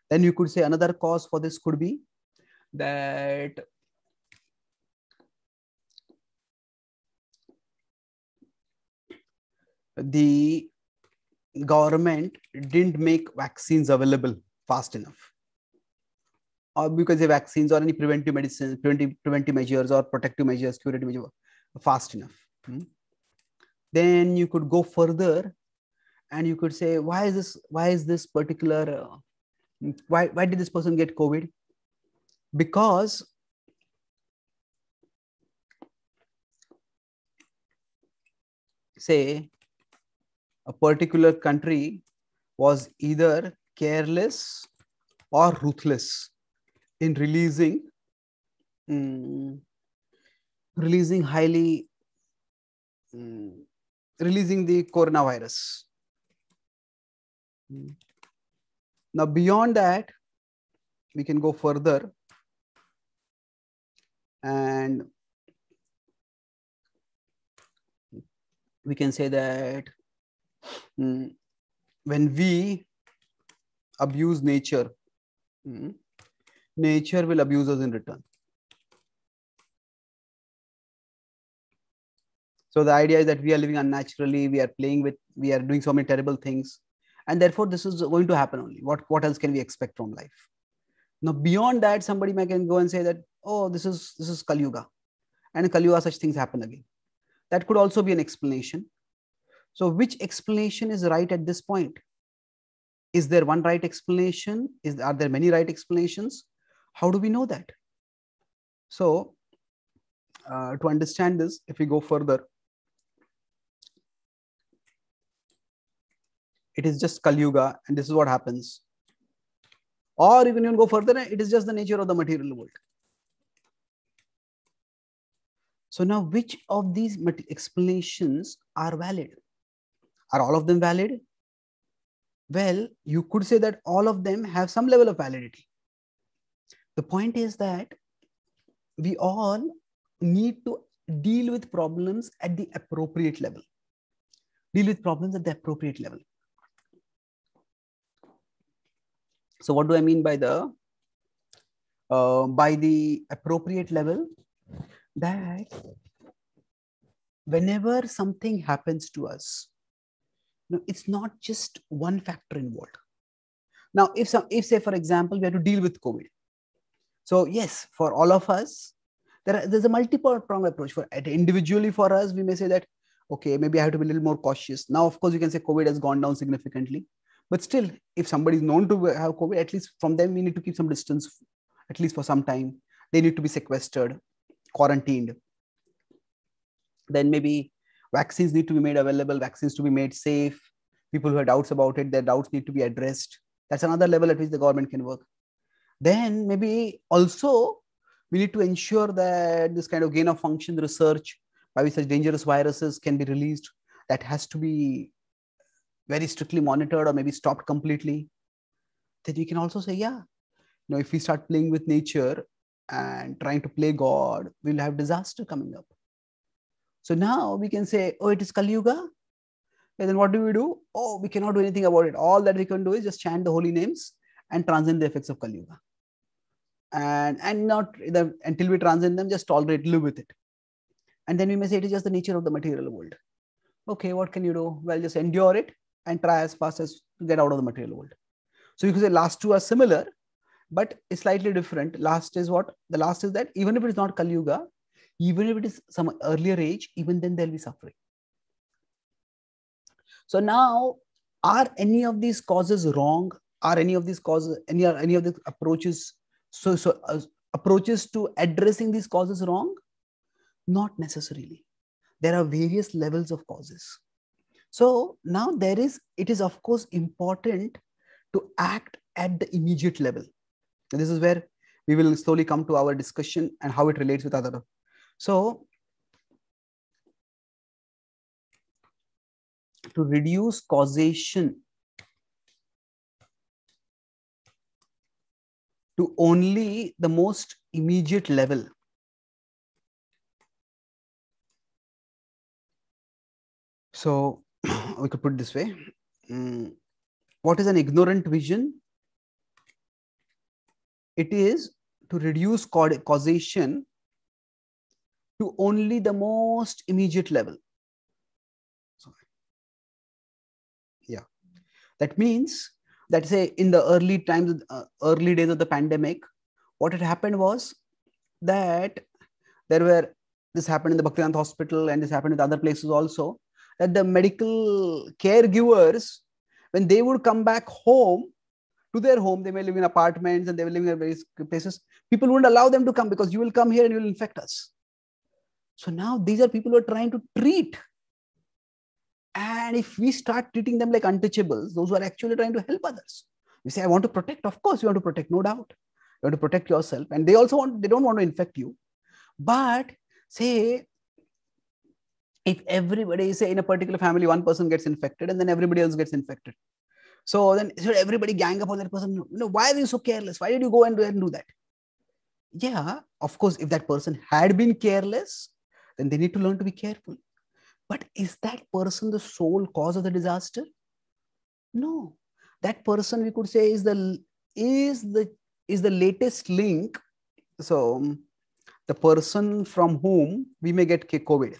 Then you could say another cause for this could be that the government didn't make vaccines available fast enough or uh, because the vaccines or any preventive medicines preventive, preventive measures or protective measures curative measures fast enough hmm? then you could go further and you could say why is this why is this particular uh, why why did this person get covid because say a particular country was either careless or ruthless in releasing um, releasing highly um, releasing the coronavirus mm. now beyond that we can go further and we can say that Hmm. when we abuse nature, hmm, nature will abuse us in return. So the idea is that we are living unnaturally, we are playing with, we are doing so many terrible things. And therefore, this is going to happen only. What, what else can we expect from life? Now, beyond that, somebody may can go and say that, oh, this is this is Kali Yuga. And in Kali Yuga, such things happen again. That could also be an explanation. So which explanation is right at this point? Is there one right explanation? Is, are there many right explanations? How do we know that? So uh, to understand this, if we go further, it is just Kali Yuga and this is what happens. Or you can even go further, it is just the nature of the material world. So now which of these explanations are valid? Are all of them valid? Well, you could say that all of them have some level of validity. The point is that we all need to deal with problems at the appropriate level. Deal with problems at the appropriate level. So what do I mean by the uh, by the appropriate level? That whenever something happens to us, no, it's not just one factor involved. Now, if, some, if say, for example, we have to deal with COVID. So yes, for all of us, there are, there's a multiple-pronged approach. For Individually for us, we may say that, okay, maybe I have to be a little more cautious. Now, of course, you can say COVID has gone down significantly. But still, if somebody is known to have COVID, at least from them, we need to keep some distance, at least for some time. They need to be sequestered, quarantined. Then maybe vaccines need to be made available vaccines to be made safe people who have doubts about it their doubts need to be addressed that's another level at which the government can work then maybe also we need to ensure that this kind of gain of function research by which such dangerous viruses can be released that has to be very strictly monitored or maybe stopped completely then we can also say yeah you know if we start playing with nature and trying to play god we'll have disaster coming up so now we can say, oh, it is Kali Yuga. And then what do we do? Oh, we cannot do anything about it. All that we can do is just chant the holy names and transcend the effects of Kali Yuga. And, and not until we transcend them, just tolerate, live with it. And then we may say it is just the nature of the material world. Okay, what can you do? Well, just endure it and try as fast as to get out of the material world. So you can say last two are similar, but it's slightly different. Last is what? The last is that even if it is not Kali Yuga, even if it is some earlier age even then they'll be suffering so now are any of these causes wrong are any of these causes any are any of the approaches so so uh, approaches to addressing these causes wrong not necessarily there are various levels of causes so now there is it is of course important to act at the immediate level and this is where we will slowly come to our discussion and how it relates with other so to reduce causation to only the most immediate level. So <clears throat> we could put this way. Mm. What is an ignorant vision? It is to reduce causation to only the most immediate level. So, yeah, that means that say in the early times, uh, early days of the pandemic, what had happened was that there were this happened in the Bhaktivedanta Hospital and this happened in other places also that the medical caregivers when they would come back home to their home they may live in apartments and they will live in various places people wouldn't allow them to come because you will come here and you will infect us so now these are people who are trying to treat. And if we start treating them like untouchables, those who are actually trying to help others, you say, I want to protect. Of course, you want to protect, no doubt. You want to protect yourself. And they also want, they don't want to infect you. But say, if everybody, say in a particular family, one person gets infected and then everybody else gets infected. So then should everybody gang up on that person? You know, why are you so careless? Why did you go and do that? Yeah, of course, if that person had been careless, then they need to learn to be careful. But is that person the sole cause of the disaster? No. That person, we could say, is the is the is the latest link. So um, the person from whom we may get COVID.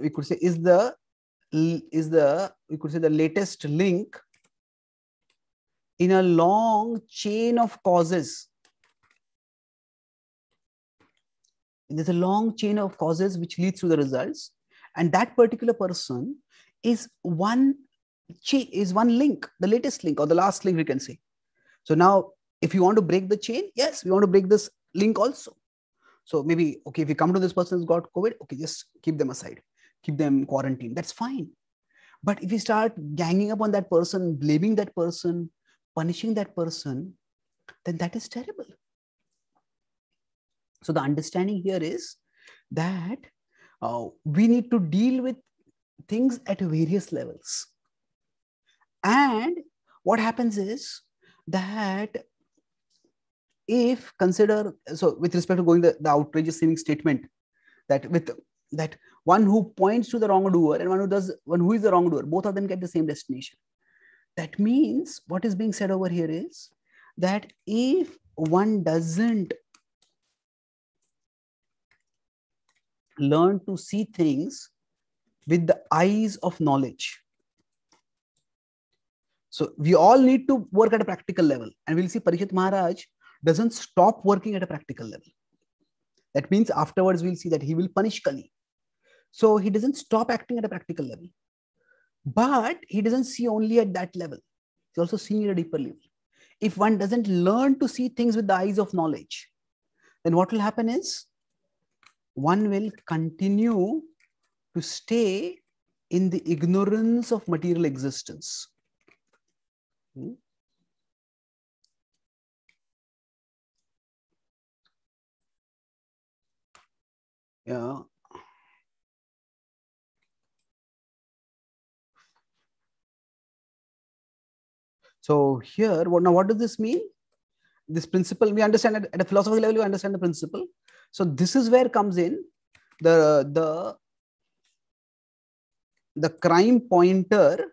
We could say is the is the we could say the latest link in a long chain of causes there's a long chain of causes which leads to the results and that particular person is one is one link the latest link or the last link we can say so now if you want to break the chain yes we want to break this link also so maybe okay if you come to this person who's got covid okay just keep them aside keep them quarantined that's fine but if you start ganging up on that person blaming that person punishing that person then that is terrible so the understanding here is that uh, we need to deal with things at various levels. And what happens is that if consider, so with respect to going the, the outrageous seeming statement that with that one who points to the wrongdoer and one who does one who is the wrongdoer, both of them get the same destination. That means what is being said over here is that if one doesn't learn to see things with the eyes of knowledge. So we all need to work at a practical level. And we'll see Parikshit Maharaj doesn't stop working at a practical level. That means afterwards we'll see that he will punish Kali. So he doesn't stop acting at a practical level. But he doesn't see only at that level. He's also seeing at a deeper level. If one doesn't learn to see things with the eyes of knowledge, then what will happen is one will continue to stay in the ignorance of material existence. Hmm? Yeah. So here, what, now what does this mean? This principle, we understand at, at a philosophical level, we understand the principle. So this is where comes in the, the, the crime pointer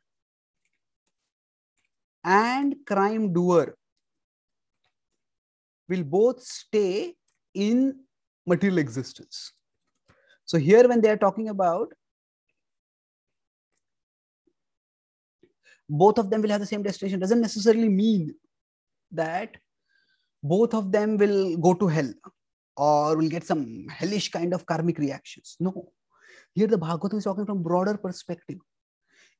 and crime doer will both stay in material existence. So here when they are talking about both of them will have the same destination doesn't necessarily mean that both of them will go to hell or we'll get some hellish kind of karmic reactions. No. Here the Bhagavatam is talking from broader perspective.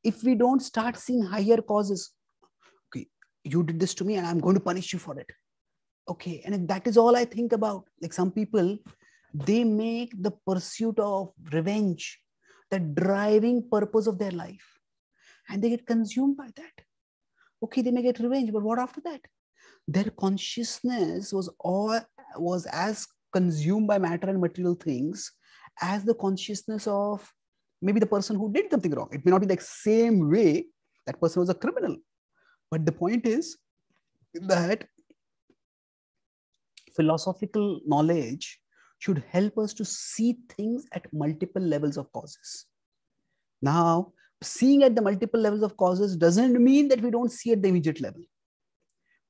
If we don't start seeing higher causes, okay, you did this to me and I'm going to punish you for it. Okay, and that is all I think about. Like some people, they make the pursuit of revenge the driving purpose of their life. And they get consumed by that. Okay, they may get revenge, but what after that? Their consciousness was all was as consumed by matter and material things as the consciousness of maybe the person who did something wrong. It may not be the same way that person was a criminal. But the point is that philosophical knowledge should help us to see things at multiple levels of causes. Now, seeing at the multiple levels of causes doesn't mean that we don't see at the immediate level,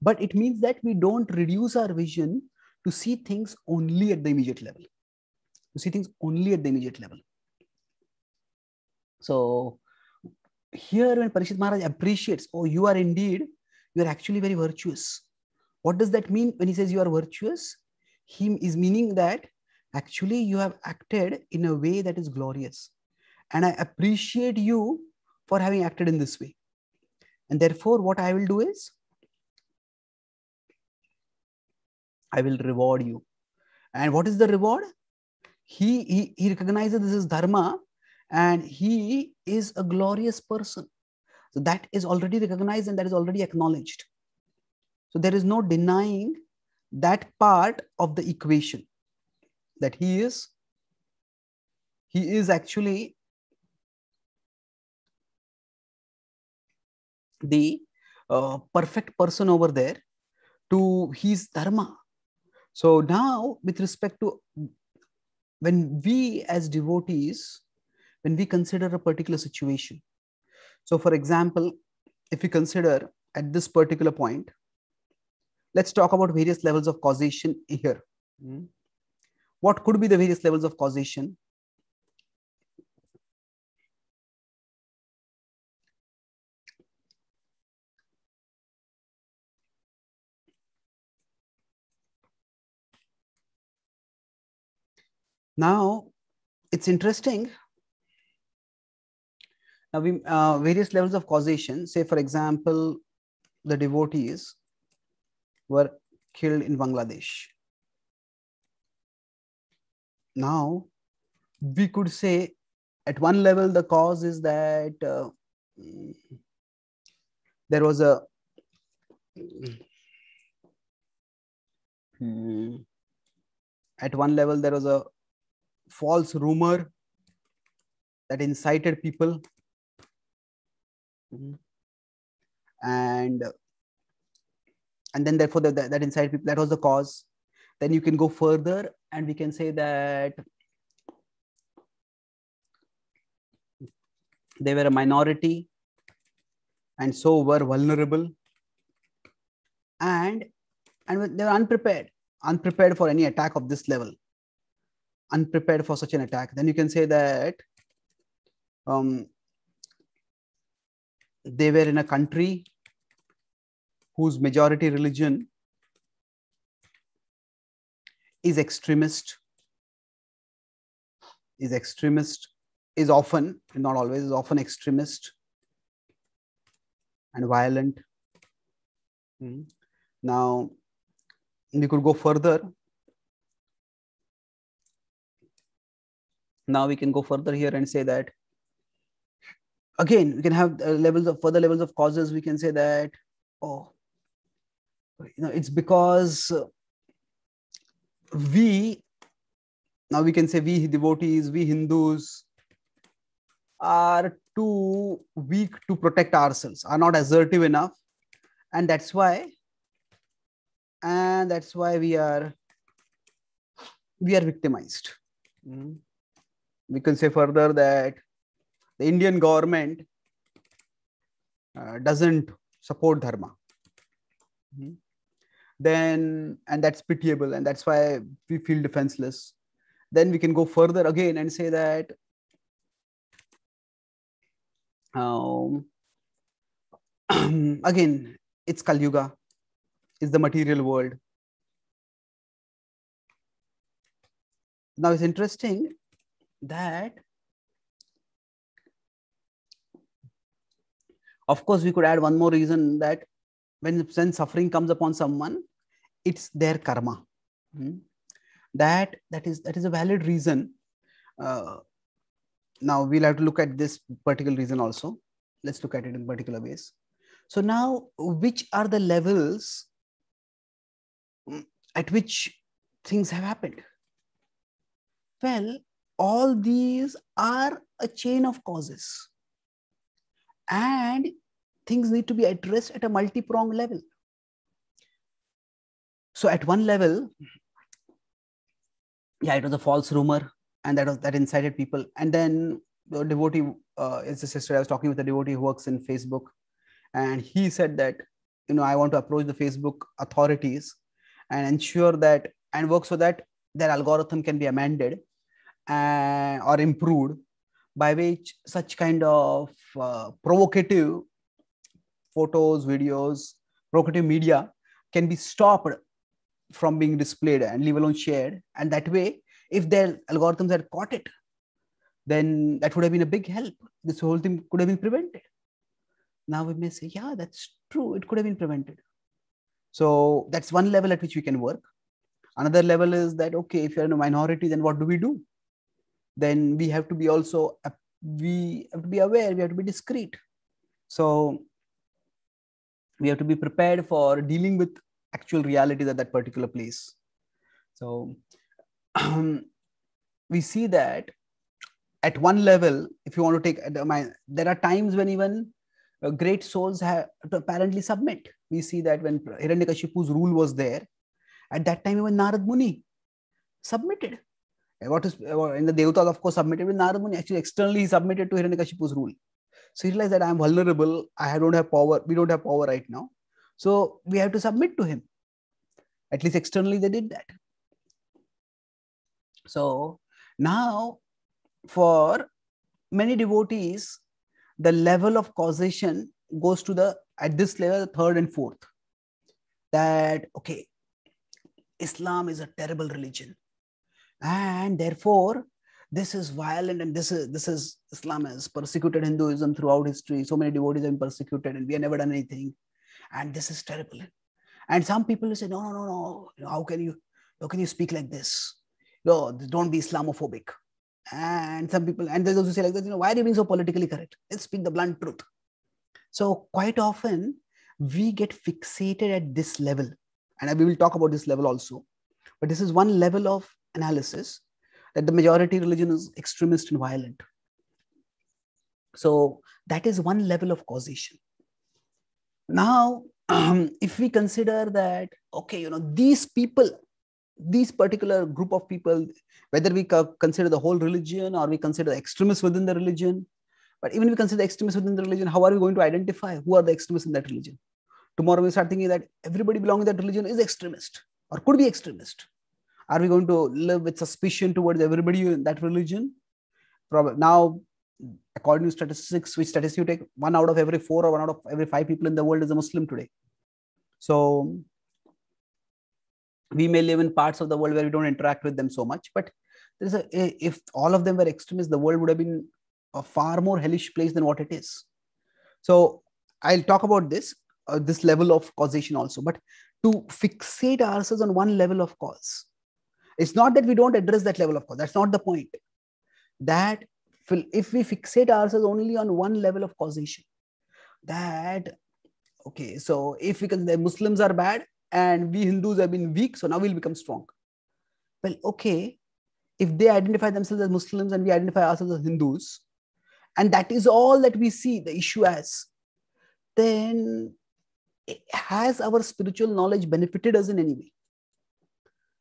but it means that we don't reduce our vision to see things only at the immediate level, to see things only at the immediate level. So here when Parishit Maharaj appreciates, oh, you are indeed, you are actually very virtuous. What does that mean when he says you are virtuous? He is meaning that actually you have acted in a way that is glorious. And I appreciate you for having acted in this way. And therefore, what I will do is I will reward you. And what is the reward? He, he, he recognizes this is Dharma and he is a glorious person. So that is already recognized and that is already acknowledged. So there is no denying that part of the equation that he is. He is actually the uh, perfect person over there to his dharma so now, with respect to when we as devotees, when we consider a particular situation, so for example, if we consider at this particular point, let's talk about various levels of causation here. Hmm. What could be the various levels of causation? Now, it's interesting. Now, we, uh, various levels of causation, say for example, the devotees were killed in Bangladesh. Now, we could say at one level, the cause is that uh, there was a hmm, at one level there was a false rumor that incited people. Mm -hmm. And and then therefore that that incited people, that was the cause. Then you can go further and we can say that they were a minority and so were vulnerable and and they were unprepared unprepared for any attack of this level unprepared for such an attack then you can say that um, they were in a country whose majority religion is extremist is extremist is often not always is often extremist and violent mm. now we could go further Now we can go further here and say that again we can have uh, levels of further levels of causes. We can say that oh, you know, it's because uh, we now we can say we devotees, we Hindus are too weak to protect ourselves, are not assertive enough, and that's why and that's why we are we are victimized mm we can say further that the Indian government uh, doesn't support dharma. Mm -hmm. Then, and that's pitiable, and that's why we feel defenseless. Then we can go further again and say that um, <clears throat> again, it's Kali Yuga, it's the material world. Now, it's interesting that of course we could add one more reason that when, when suffering comes upon someone it's their karma hmm? that that is that is a valid reason uh, now we'll have to look at this particular reason also let's look at it in particular ways so now which are the levels hmm, at which things have happened well all these are a chain of causes and things need to be addressed at a multi-pronged level so at one level yeah it was a false rumor and that was that incited people and then the devotee uh, is the sister i was talking with a devotee who works in facebook and he said that you know i want to approach the facebook authorities and ensure that and work so that their algorithm can be amended uh, or improved by which such kind of uh, provocative photos, videos, provocative media can be stopped from being displayed and leave alone shared. And that way, if their algorithms had caught it, then that would have been a big help. This whole thing could have been prevented. Now we may say, yeah, that's true. It could have been prevented. So that's one level at which we can work. Another level is that, okay, if you're in a minority, then what do we do? then we have to be also we have to be aware we have to be discreet so we have to be prepared for dealing with actual realities at that particular place so um, <clears throat> we see that at one level if you want to take uh, there are times when even uh, great souls have to apparently submit we see that when hiranyakashipu's rule was there at that time even narad muni submitted what is uh, in the devatas, of course, submitted with Narada Muni. Actually, externally, he submitted to Hiranyakashipu's rule. So he realized that I am vulnerable. I don't have power. We don't have power right now. So we have to submit to him. At least externally, they did that. So now, for many devotees, the level of causation goes to the at this level third and fourth. That okay, Islam is a terrible religion. And therefore, this is violent and this is this is Islam has persecuted Hinduism throughout history. So many devotees have been persecuted and we have never done anything. And this is terrible. And some people say, no, no, no, no. how can you how can you speak like this? No, don't be Islamophobic. And some people, and there's also say like this. you know, why are you being so politically correct? Let's speak the blunt truth. So quite often we get fixated at this level. And we will talk about this level also. But this is one level of analysis that the majority religion is extremist and violent. So that is one level of causation. Now, um, if we consider that, okay, you know, these people, these particular group of people, whether we consider the whole religion or we consider extremists within the religion, but even if we consider extremists within the religion, how are we going to identify who are the extremists in that religion? Tomorrow we start thinking that everybody belonging to that religion is extremist or could be extremist. Are we going to live with suspicion towards everybody in that religion? Probably now, according to statistics, which statistics you take, one out of every four or one out of every five people in the world is a Muslim today. So we may live in parts of the world where we don't interact with them so much, but there's a if all of them were extremists, the world would have been a far more hellish place than what it is. So I'll talk about this uh, this level of causation also, but to fixate ourselves on one level of cause it's not that we don't address that level of cause. That's not the point. That if we fixate ourselves only on one level of causation, that okay, so if we can, the Muslims are bad and we Hindus have been weak, so now we'll become strong. Well, okay, if they identify themselves as Muslims and we identify ourselves as Hindus, and that is all that we see the issue as, then has our spiritual knowledge benefited us in any way?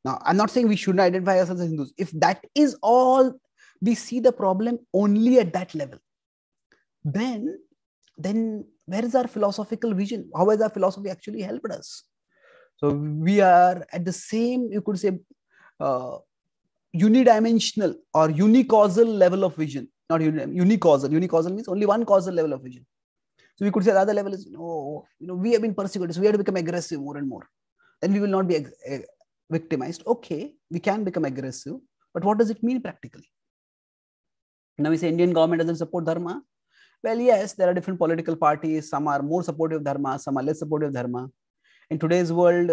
Now, I'm not saying we shouldn't identify ourselves as Hindus. If that is all, we see the problem only at that level. Then, then where is our philosophical vision? How has our philosophy actually helped us? So we are at the same, you could say, uh, unidimensional or unicausal level of vision. Not unicausal. Unicausal means only one causal level of vision. So we could say the other level is, no, oh, you know, we have been persecuted, so we have to become aggressive more and more. Then we will not be eh, victimized. Okay, we can become aggressive, but what does it mean practically? Now we say Indian government doesn't support dharma. Well, yes, there are different political parties. Some are more supportive of dharma, some are less supportive of dharma. In today's world,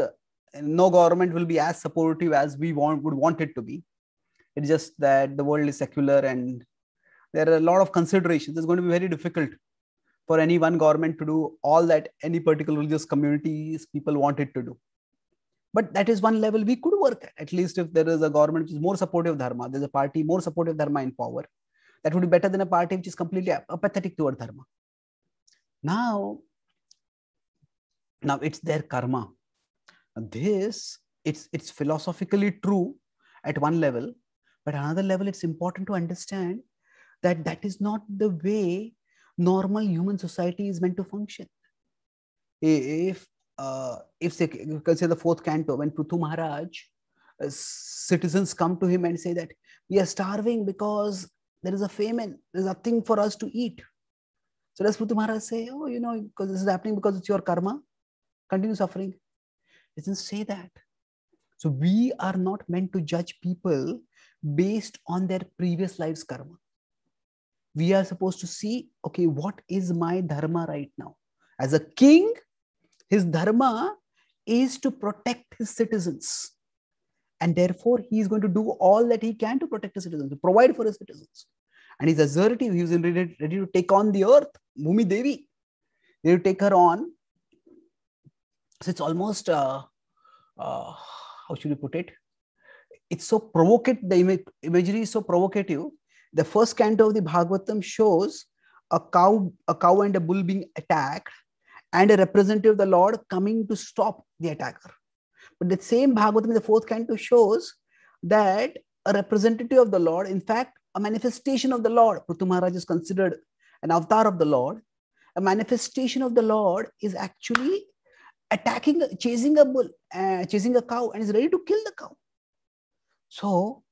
no government will be as supportive as we want would want it to be. It's just that the world is secular and there are a lot of considerations. It's going to be very difficult for any one government to do all that any particular religious communities people want it to do but that is one level we could work at at least if there is a government which is more supportive of dharma there's a party more supportive of dharma in power that would be better than a party which is completely apathetic toward dharma now now it's their karma this it's it's philosophically true at one level but another level it's important to understand that that is not the way normal human society is meant to function if uh, if say say the fourth canto when Prithu Maharaj uh, citizens come to him and say that we are starving because there is a famine there's nothing for us to eat so does Prithu Maharaj say oh you know because this is happening because it's your karma continue suffering doesn't say that so we are not meant to judge people based on their previous life's karma we are supposed to see okay what is my dharma right now as a king his dharma is to protect his citizens. And therefore, he is going to do all that he can to protect his citizens, to provide for his citizens. And he's assertive. He's ready, to take on the earth, Mumi Devi. They will take her on. So it's almost, uh, uh, how should you put it? It's so provocative, the Im imagery is so provocative. The first canto of the Bhagavatam shows a cow, a cow and a bull being attacked and a representative of the Lord coming to stop the attacker. But the same Bhagavatam, the fourth canto, shows that a representative of the Lord, in fact, a manifestation of the Lord, Prithu Maharaj is considered an avatar of the Lord. A manifestation of the Lord is actually attacking, chasing a bull, uh, chasing a cow, and is ready to kill the cow. So,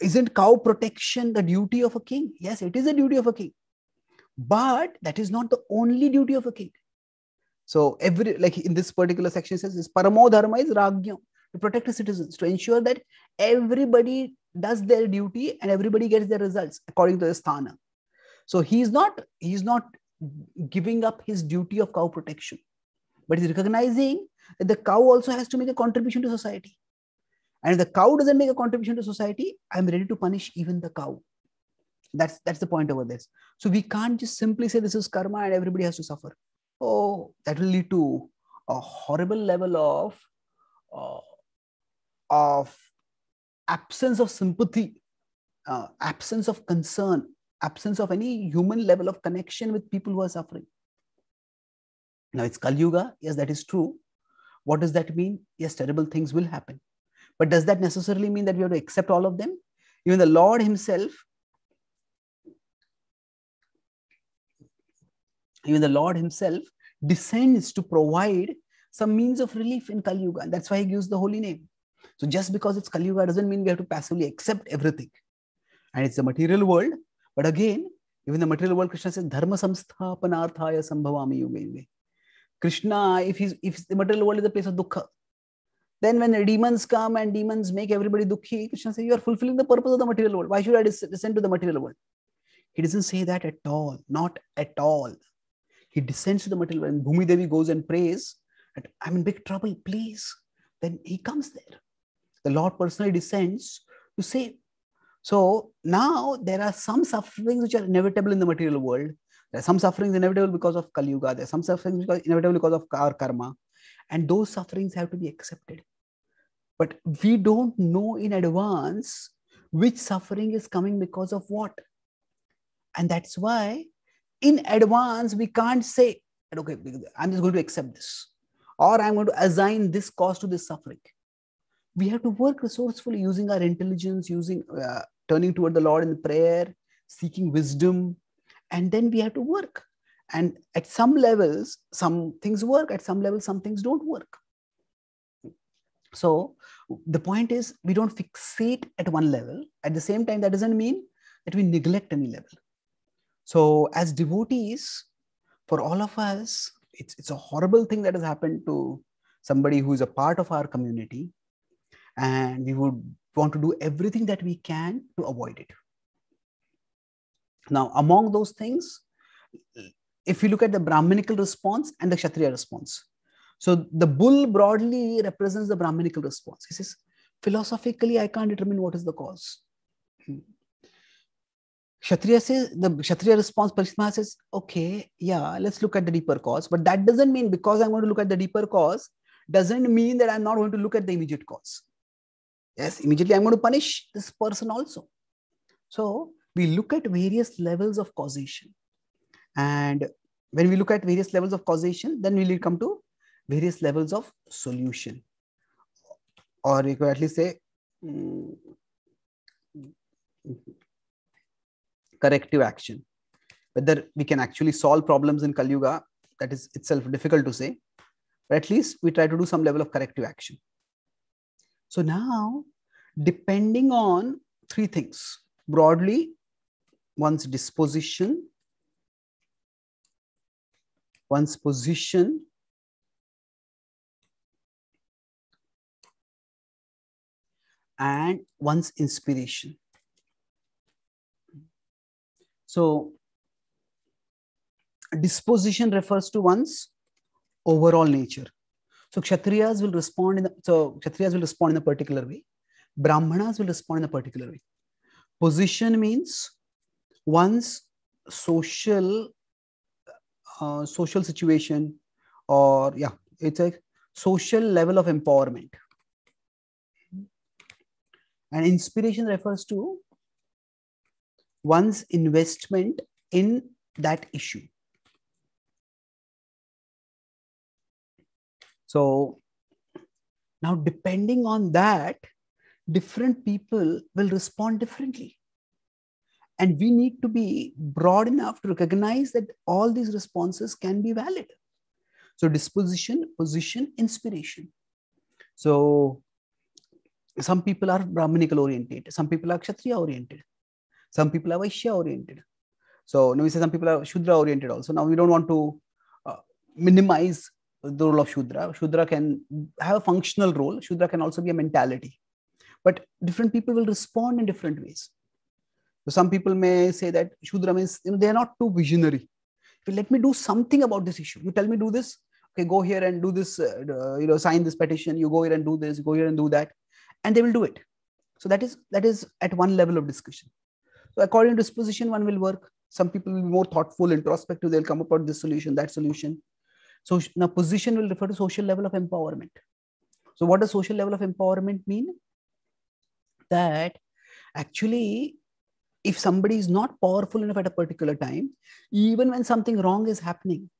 isn't cow protection the duty of a king? Yes, it is the duty of a king. But that is not the only duty of a king. So every like in this particular section says is paramo dharma is ragyam to protect the citizens to ensure that everybody does their duty and everybody gets their results according to the sthana. So he's not he's not giving up his duty of cow protection, but he's recognizing that the cow also has to make a contribution to society. And if the cow doesn't make a contribution to society, I'm ready to punish even the cow. That's that's the point over this. So we can't just simply say this is karma and everybody has to suffer oh, that will lead to a horrible level of, uh, of absence of sympathy, uh, absence of concern, absence of any human level of connection with people who are suffering. Now it's Kali Yuga. Yes, that is true. What does that mean? Yes, terrible things will happen. But does that necessarily mean that we have to accept all of them? Even the Lord Himself even the Lord Himself descends to provide some means of relief in Kali Yuga. And that's why He gives the holy name. So just because it's Kali Yuga doesn't mean we have to passively accept everything. And it's the material world. But again, even the material world, Krishna says, Dharma samsthapanarthaya sambhavami yugende. Krishna, if, he's, if the material world is the place of dukkha, then when the demons come and demons make everybody dukhi, Krishna says, you are fulfilling the purpose of the material world. Why should I descend to the material world? He doesn't say that at all, not at all. He descends to the material world. Bhumi Devi goes and prays, that I'm in big trouble, please. Then he comes there. The Lord personally descends to save. So now there are some sufferings which are inevitable in the material world. There are some sufferings inevitable because of Kali Yuga. There are some sufferings because inevitable because of our karma. And those sufferings have to be accepted. But we don't know in advance which suffering is coming because of what. And that's why in advance, we can't say, okay, I'm just going to accept this, or I'm going to assign this cause to this suffering. We have to work resourcefully using our intelligence, using uh, turning toward the Lord in prayer, seeking wisdom, and then we have to work. And at some levels, some things work, at some levels, some things don't work. So the point is, we don't fixate at one level. At the same time, that doesn't mean that we neglect any level. So, as devotees, for all of us, it's, it's a horrible thing that has happened to somebody who is a part of our community. And we would want to do everything that we can to avoid it. Now, among those things, if you look at the Brahminical response and the Kshatriya response, so the bull broadly represents the Brahminical response. He says, philosophically, I can't determine what is the cause. Kshatriya says, the Kshatriya response, Parishma says, okay, yeah, let's look at the deeper cause. But that doesn't mean because I'm going to look at the deeper cause, doesn't mean that I'm not going to look at the immediate cause. Yes, immediately I'm going to punish this person also. So we look at various levels of causation. And when we look at various levels of causation, then we'll come to various levels of solution. Or you could at least say, mm, corrective action. Whether we can actually solve problems in Kali Yuga, that is itself difficult to say, but at least we try to do some level of corrective action. So now, depending on three things broadly, one's disposition, one's position, and one's inspiration. So disposition refers to one's overall nature. So Kshatriyas will respond in the, so Kshatriyas will respond in a particular way. Brahmanas will respond in a particular way. Position means one's social uh, social situation or yeah, it's a social level of empowerment. And inspiration refers to one's investment in that issue. So now, depending on that, different people will respond differently. And we need to be broad enough to recognize that all these responses can be valid. So, disposition, position, inspiration. So, some people are Brahminical oriented, some people are Kshatriya oriented, some people are Vaishya oriented. So now we say some people are Shudra oriented also. Now we don't want to uh, minimize the role of Shudra. Shudra can have a functional role. Shudra can also be a mentality. But different people will respond in different ways. So some people may say that Shudra means you know, they are not too visionary. let me do something about this issue. You tell me do this. Okay, go here and do this. Uh, uh, you know, sign this petition. You go here and do this. Go here and do that, and they will do it. So that is that is at one level of discussion. So according to disposition, one will work. Some people will be more thoughtful, introspective. They'll come up with this solution, that solution. So now position will refer to social level of empowerment. So what does social level of empowerment mean? That actually, if somebody is not powerful enough at a particular time, even when something wrong is happening,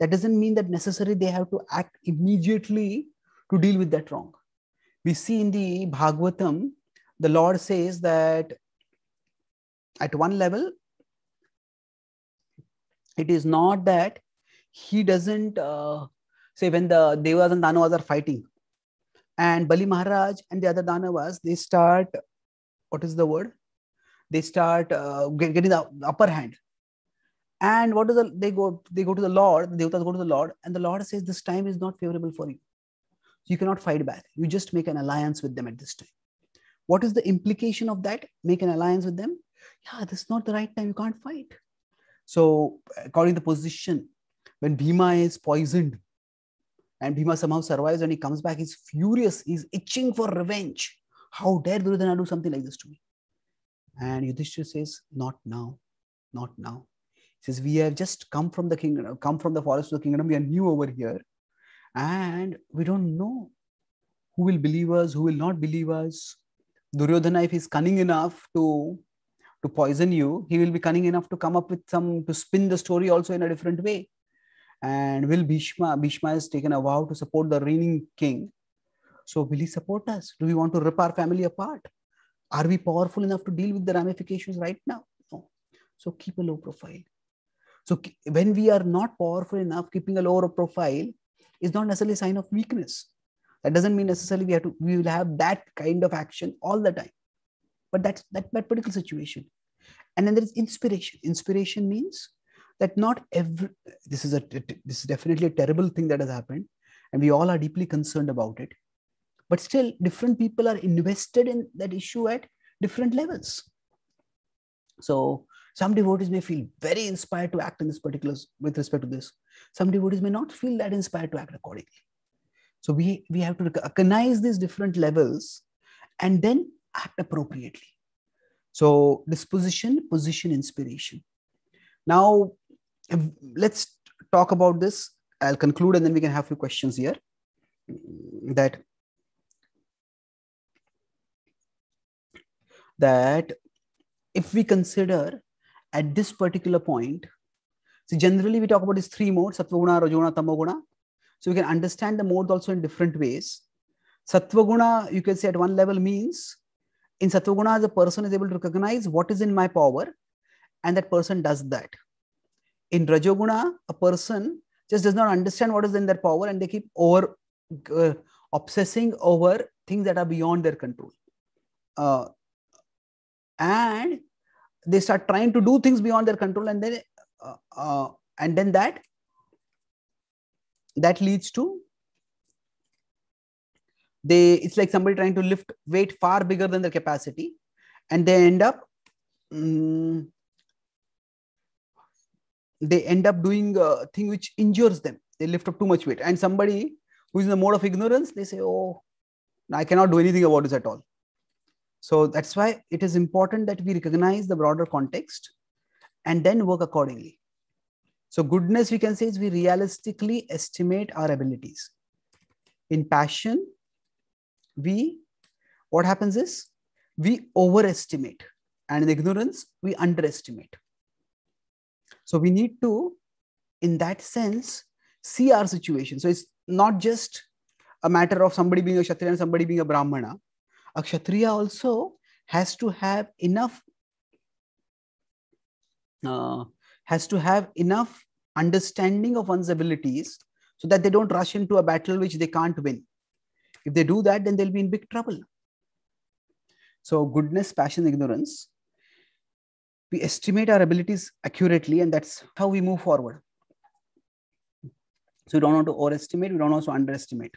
that doesn't mean that necessarily they have to act immediately to deal with that wrong. We see in the Bhagavatam, the Lord says that at one level it is not that he doesn't uh, say when the devas and danavas are fighting and bali maharaj and the other danavas they start what is the word they start uh, getting the upper hand and what do the, they go they go to the lord the devatas go to the lord and the lord says this time is not favorable for you you cannot fight back you just make an alliance with them at this time what is the implication of that make an alliance with them yeah, this is not the right time. You can't fight. So, according to the position, when Bhima is poisoned and Bhima somehow survives and he comes back, he's furious, he's itching for revenge. How dare Duryodhana do something like this to me? And Yudhishthira says, Not now, not now. He says, We have just come from the kingdom, come from the forest to the kingdom. We are new over here. And we don't know who will believe us, who will not believe us. Duryodhana, if he's cunning enough to to poison you, he will be cunning enough to come up with some to spin the story also in a different way. And will Bhishma, Bhishma has taken a vow to support the reigning king. So will he support us? Do we want to rip our family apart? Are we powerful enough to deal with the ramifications right now? No. So keep a low profile. So when we are not powerful enough, keeping a lower profile is not necessarily a sign of weakness. That doesn't mean necessarily we have to we will have that kind of action all the time but that's that, that particular situation and then there is inspiration inspiration means that not every this is a this is definitely a terrible thing that has happened and we all are deeply concerned about it but still different people are invested in that issue at different levels so some devotees may feel very inspired to act in this particular with respect to this some devotees may not feel that inspired to act accordingly so we we have to recognize these different levels and then act appropriately so disposition position inspiration now let's talk about this i'll conclude and then we can have few questions here that that if we consider at this particular point so generally we talk about these three modes satvaguna rajoguna tamoguna so we can understand the modes also in different ways Sattva-guna, you can say at one level means in satvaguna the person is able to recognize what is in my power and that person does that in rajoguna a person just does not understand what is in their power and they keep over uh, obsessing over things that are beyond their control uh, and they start trying to do things beyond their control and then uh, uh and then that that leads to they it's like somebody trying to lift weight far bigger than their capacity and they end up um, they end up doing a thing which injures them they lift up too much weight and somebody who's in the mode of ignorance they say oh i cannot do anything about this at all so that's why it is important that we recognize the broader context and then work accordingly so goodness we can say is we realistically estimate our abilities in passion we, what happens is we overestimate and in ignorance, we underestimate. So we need to, in that sense, see our situation. So it's not just a matter of somebody being a Kshatriya and somebody being a Brahmana. A Kshatriya also has to have enough, uh, has to have enough understanding of one's abilities so that they don't rush into a battle which they can't win. If they do that, then they'll be in big trouble. So, goodness, passion, ignorance. We estimate our abilities accurately, and that's how we move forward. So, we don't want to overestimate, we don't also underestimate.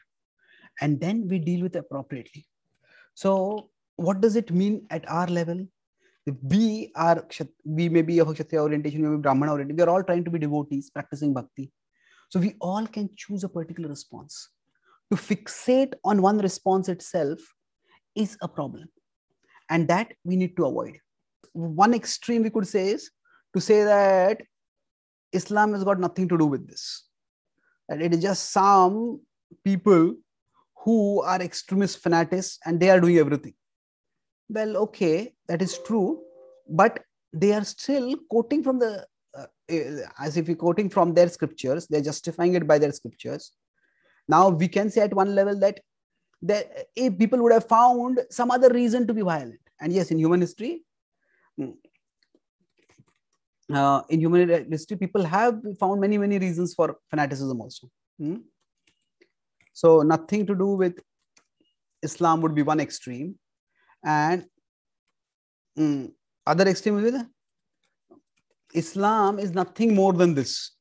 And then we deal with appropriately. So, what does it mean at our level? If we are, we may be of Kshatriya orientation, we may be Brahman orientation, we are all trying to be devotees, practicing bhakti. So, we all can choose a particular response to fixate on one response itself is a problem. And that we need to avoid. One extreme we could say is to say that Islam has got nothing to do with this. That it is just some people who are extremist fanatics and they are doing everything. Well, okay, that is true, but they are still quoting from the uh, as if you're quoting from their scriptures, they're justifying it by their scriptures now we can say at one level that that if people would have found some other reason to be violent and yes in human history hmm, uh, in human history people have found many many reasons for fanaticism also mm? so nothing to do with islam would be one extreme and mm, other extreme is islam is nothing more than this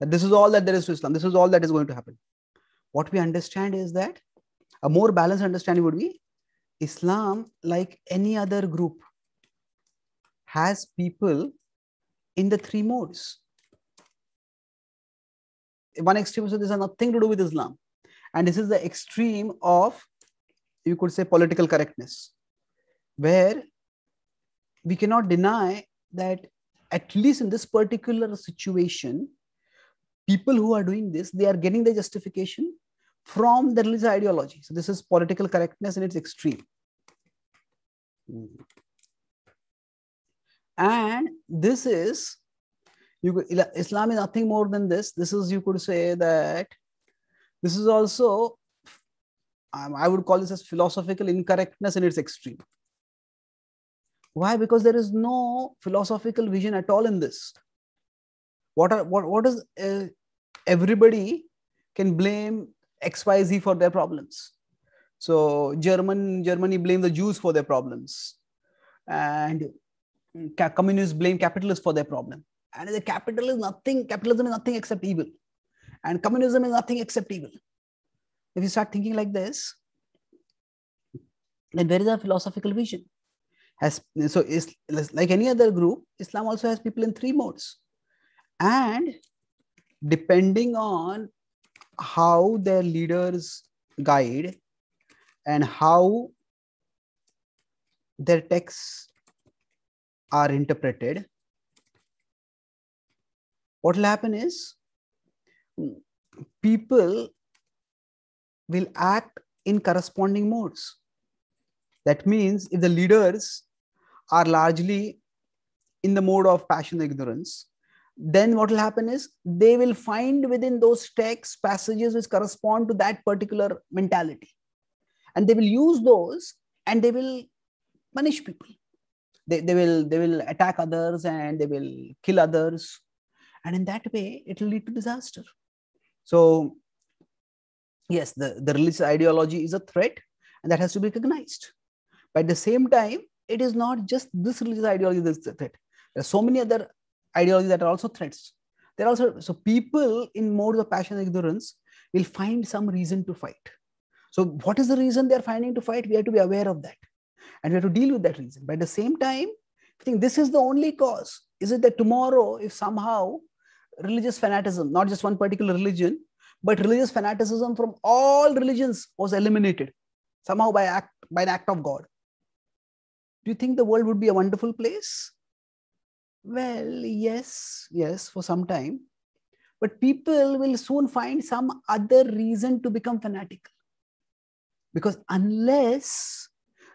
this is all that there is to islam this is all that is going to happen what we understand is that a more balanced understanding would be Islam, like any other group, has people in the three modes. One extreme so this has nothing to do with Islam. And this is the extreme of, you could say, political correctness, where we cannot deny that, at least in this particular situation, people who are doing this, they are getting the justification from the religious ideology. So this is political correctness in its extreme. And this is, you could, Islam is nothing more than this. This is, you could say that this is also, um, I would call this as philosophical incorrectness in its extreme. Why? Because there is no philosophical vision at all in this. What are what what is uh, everybody can blame XYZ for their problems. So German Germany blames the Jews for their problems, and mm, communists blame capitalists for their problem. And the capital is nothing. Capitalism is nothing except evil, and communism is nothing except evil. If you start thinking like this, then where is our philosophical vision? Has so is like any other group, Islam also has people in three modes, and depending on how their leaders guide and how their texts are interpreted, what will happen is people will act in corresponding modes. That means if the leaders are largely in the mode of passion ignorance, then what will happen is they will find within those texts passages which correspond to that particular mentality and they will use those and they will punish people they, they will they will attack others and they will kill others and in that way it will lead to disaster so yes the, the religious ideology is a threat and that has to be recognized but at the same time it is not just this religious ideology that's a threat there are so many other ideology that are also threats. There are also so people in modes of passion and ignorance will find some reason to fight. So what is the reason they are finding to fight? We have to be aware of that, and we have to deal with that reason. But at the same time, I think this is the only cause. Is it that tomorrow, if somehow religious fanaticism, not just one particular religion, but religious fanaticism from all religions was eliminated somehow by act by an act of God, do you think the world would be a wonderful place? Well, yes, yes, for some time. But people will soon find some other reason to become fanatical. Because unless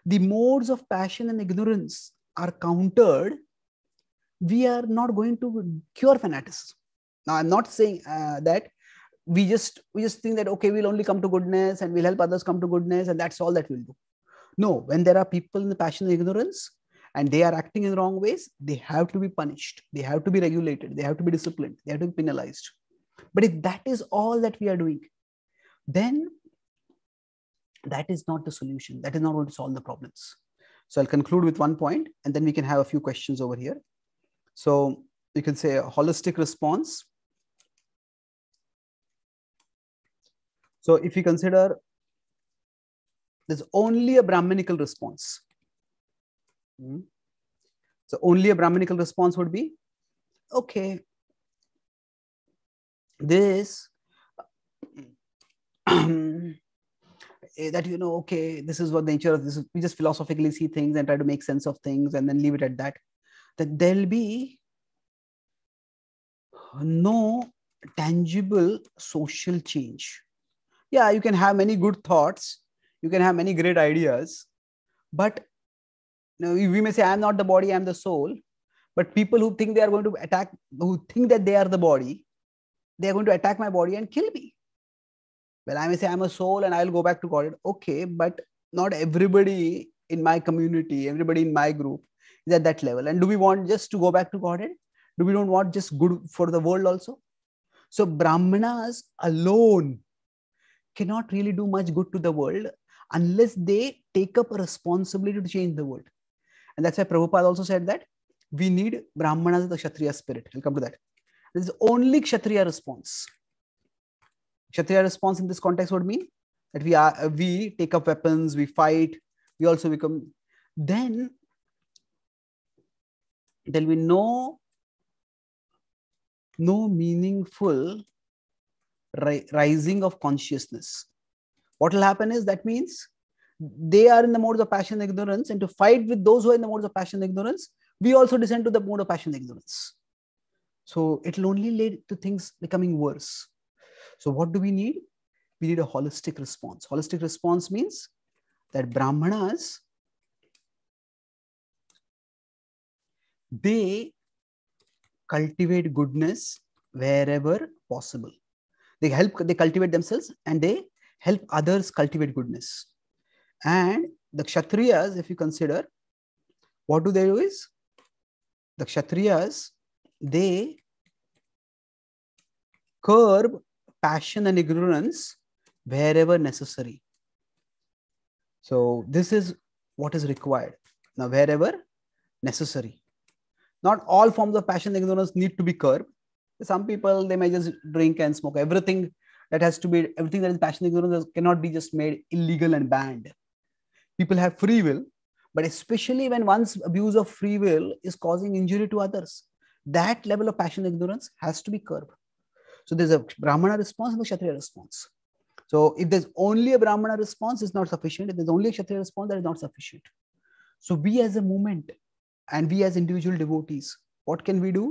the modes of passion and ignorance are countered, we are not going to cure fanaticism. Now, I'm not saying uh, that we just we just think that okay, we'll only come to goodness and we'll help others come to goodness, and that's all that we'll do. No, when there are people in the passion and ignorance, and they are acting in wrong ways, they have to be punished. They have to be regulated. They have to be disciplined. They have to be penalized. But if that is all that we are doing, then that is not the solution. That is not going to solve the problems. So I'll conclude with one point, and then we can have a few questions over here. So you can say a holistic response. So if you consider there's only a Brahminical response, Mm-hmm. So only a Brahminical response would be, okay, this <clears throat> eh, that you know, okay, this is what the nature of this. Is. We just philosophically see things and try to make sense of things, and then leave it at that. That there'll be no tangible social change. Yeah, you can have many good thoughts, you can have many great ideas, but know, we may say, I'm not the body, I'm the soul. But people who think they are going to attack, who think that they are the body, they're going to attack my body and kill me. Well, I may say I'm a soul and I'll go back to God. Okay, but not everybody in my community, everybody in my group is at that level. And do we want just to go back to Godhead? Do we don't want just good for the world also? So Brahmanas alone cannot really do much good to the world unless they take up a responsibility to change the world. And that's why Prabhupada also said that we need Brahmanas the Kshatriya spirit. I'll come to that. This is only Kshatriya response. Kshatriya response in this context would mean that we are we take up weapons, we fight, we also become. Then there'll be no no meaningful ri rising of consciousness. What will happen is that means they are in the modes of passion and ignorance, and to fight with those who are in the modes of passion and ignorance, we also descend to the mode of passion and ignorance. So it'll only lead to things becoming worse. So what do we need? We need a holistic response. Holistic response means that Brahmanas, they cultivate goodness wherever possible. They help, they cultivate themselves and they help others cultivate goodness. And the Kshatriyas, if you consider, what do they do is the Kshatriyas, they curb passion and ignorance wherever necessary. So this is what is required. Now, wherever necessary. Not all forms of passion and ignorance need to be curbed. Some people, they may just drink and smoke. Everything that has to be, everything that is passion and ignorance cannot be just made illegal and banned people have free will but especially when one's abuse of free will is causing injury to others that level of passion ignorance has to be curbed so there's a brahmana response and a kshatriya response so if there's only a brahmana response it's not sufficient if there's only a kshatriya response that is not sufficient so we as a movement and we as individual devotees what can we do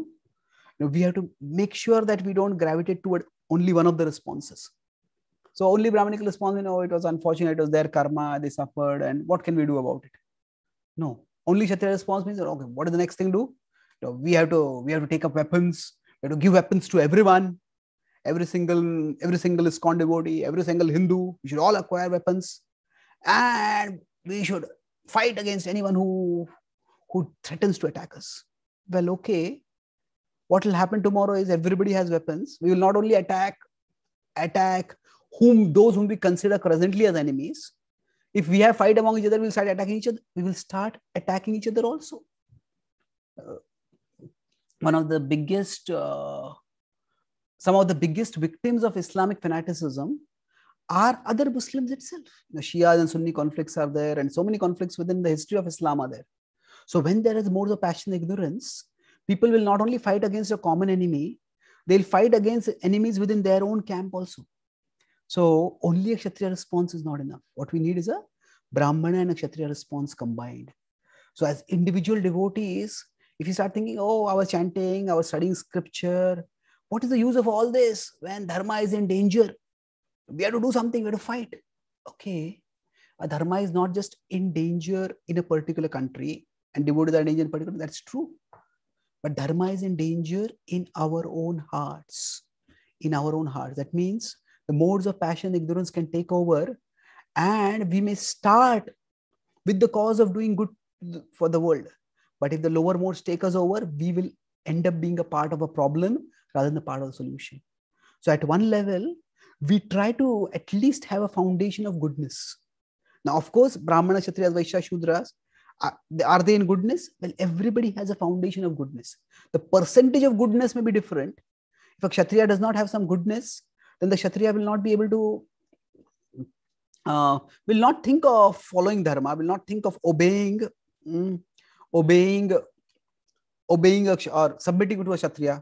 you know, we have to make sure that we don't gravitate toward only one of the responses so only Brahmanical response, you know, it was unfortunate, it was their karma, they suffered, and what can we do about it? No. Only Kshatriya response means, okay, what is the next thing to do? You know, we have to we have to take up weapons, we have to give weapons to everyone. Every single, every single ISKCON devotee, every single Hindu, we should all acquire weapons. And we should fight against anyone who who threatens to attack us. Well, okay. What will happen tomorrow is everybody has weapons. We will not only attack attack whom those whom we consider presently as enemies, if we have fight among each other, we'll start attacking each other. We will start attacking each other also. Uh, one of the biggest, uh, some of the biggest victims of Islamic fanaticism are other Muslims itself. the shias Shia and Sunni conflicts are there, and so many conflicts within the history of Islam are there. So when there is more of passion ignorance, people will not only fight against a common enemy, they'll fight against enemies within their own camp also. So only a Kshatriya response is not enough. What we need is a Brahmana and a Kshatriya response combined. So as individual devotees, if you start thinking, oh, I was chanting, I was studying scripture, what is the use of all this when dharma is in danger? We have to do something, we have to fight. Okay. A dharma is not just in danger in a particular country and devotees are in danger in particular. That's true. But dharma is in danger in our own hearts. In our own hearts. That means the modes of passion, ignorance can take over, and we may start with the cause of doing good for the world. But if the lower modes take us over, we will end up being a part of a problem rather than a part of the solution. So, at one level, we try to at least have a foundation of goodness. Now, of course, Brahmana, Kshatriyas, Vaishya, Shudras, uh, are they in goodness? Well, everybody has a foundation of goodness. The percentage of goodness may be different. If a Kshatriya does not have some goodness, then the Kshatriya will not be able to uh, will not think of following dharma will not think of obeying mm, obeying obeying a, or submitting to a kshatriya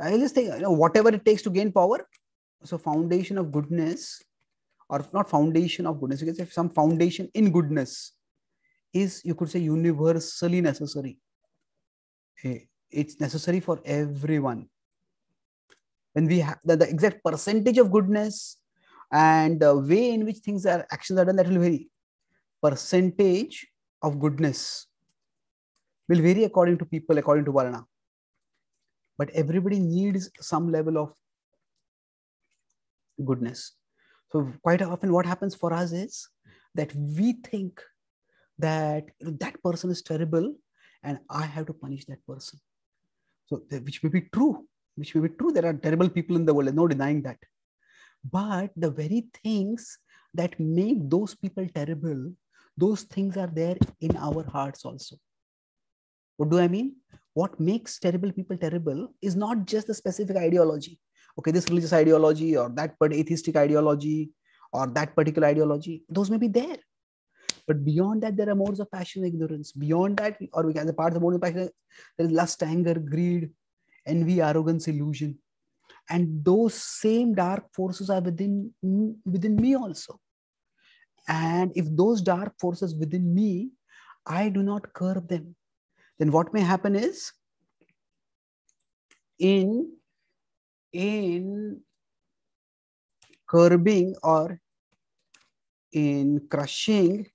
i just think you know whatever it takes to gain power so foundation of goodness or not foundation of goodness you can say some foundation in goodness is you could say universally necessary eh, it's necessary for everyone when we have the, the, exact percentage of goodness and the way in which things are actions are done that will vary percentage of goodness will vary according to people according to varna but everybody needs some level of goodness so quite often what happens for us is that we think that you know, that person is terrible and i have to punish that person so which may be true which may be true. There are terrible people in the world, no denying that. But the very things that make those people terrible, those things are there in our hearts also. What do I mean? What makes terrible people terrible is not just the specific ideology. Okay, this religious ideology or that atheistic ideology or that particular ideology, those may be there. But beyond that, there are modes of passion ignorance. Beyond that, or we can the part of the mode of passion, there is lust, anger, greed, envy, arrogance, illusion. And those same dark forces are within, within me also. And if those dark forces within me, I do not curb them, then what may happen is in, in curbing or in crushing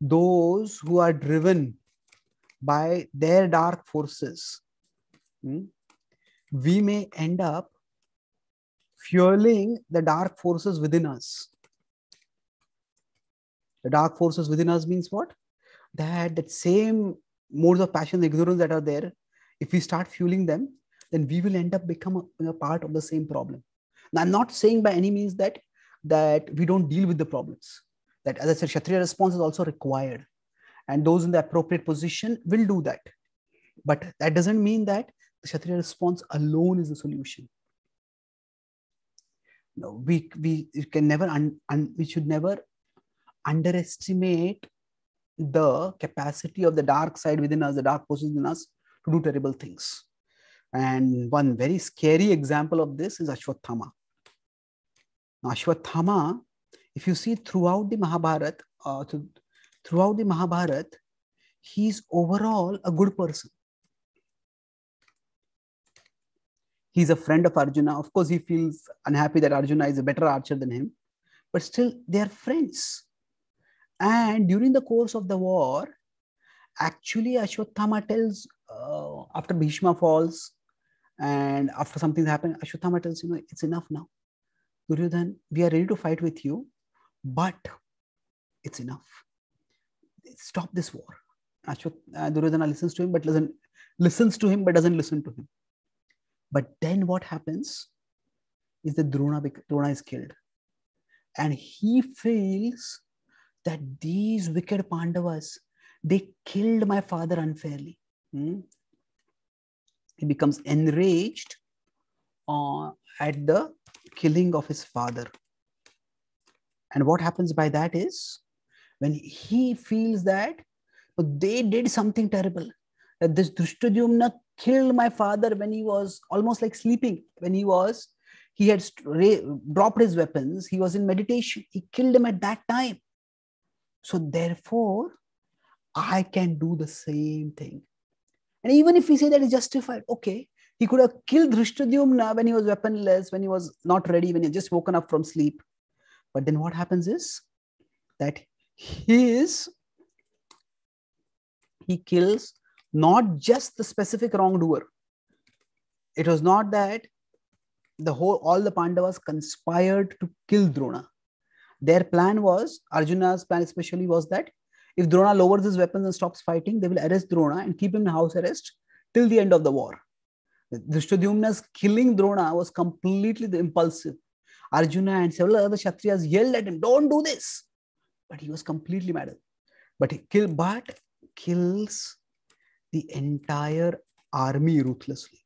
those who are driven by their dark forces. Hmm, we may end up fueling the dark forces within us. The dark forces within us means what? That that same modes of passion, ignorance that are there, if we start fueling them, then we will end up become a, a part of the same problem. Now, I'm not saying by any means that that we don't deal with the problems. That as I said, Kshatriya response is also required. And those in the appropriate position will do that. But that doesn't mean that the Kshatriya response alone is the solution. No, we, we can never, un, un, we should never underestimate the capacity of the dark side within us, the dark forces within us to do terrible things. And one very scary example of this is Ashwatthama. Now, Ashwatthama, if you see throughout the Mahabharata, uh, throughout the Mahabharata, he is overall a good person. he's a friend of Arjuna. Of course, he feels unhappy that Arjuna is a better archer than him, but still they are friends. And during the course of the war, actually Ashwatthama tells uh, after Bhishma falls and after something's happened, Ashwatthama tells, you know, it's enough now. Duryodhan, we are ready to fight with you, but it's enough. Stop this war. Ashwat, uh, Duryodhana listens to him, but doesn't listens to him, but doesn't listen to him. But then what happens is that Drona, Drona is killed. And he feels that these wicked Pandavas, they killed my father unfairly. Hmm? He becomes enraged uh, at the killing of his father. And what happens by that is when he feels that they did something terrible, that this Drishtadyumna killed my father when he was almost like sleeping, when he was, he had dropped his weapons, he was in meditation, he killed him at that time. So therefore, I can do the same thing. And even if we say that is justified, okay, he could have killed Drishtadyumna when he was weaponless, when he was not ready, when he just woken up from sleep. But then what happens is that his he kills not just the specific wrongdoer. It was not that the whole all the Pandavas conspired to kill Drona. Their plan was Arjuna's plan, especially, was that if Drona lowers his weapons and stops fighting, they will arrest Drona and keep him in house arrest till the end of the war. Drishtadyumna's killing Drona was completely the impulsive. Arjuna and several other Kshatriyas yelled at him, Don't do this! But he was completely mad. But he kill, but kills the entire army ruthlessly.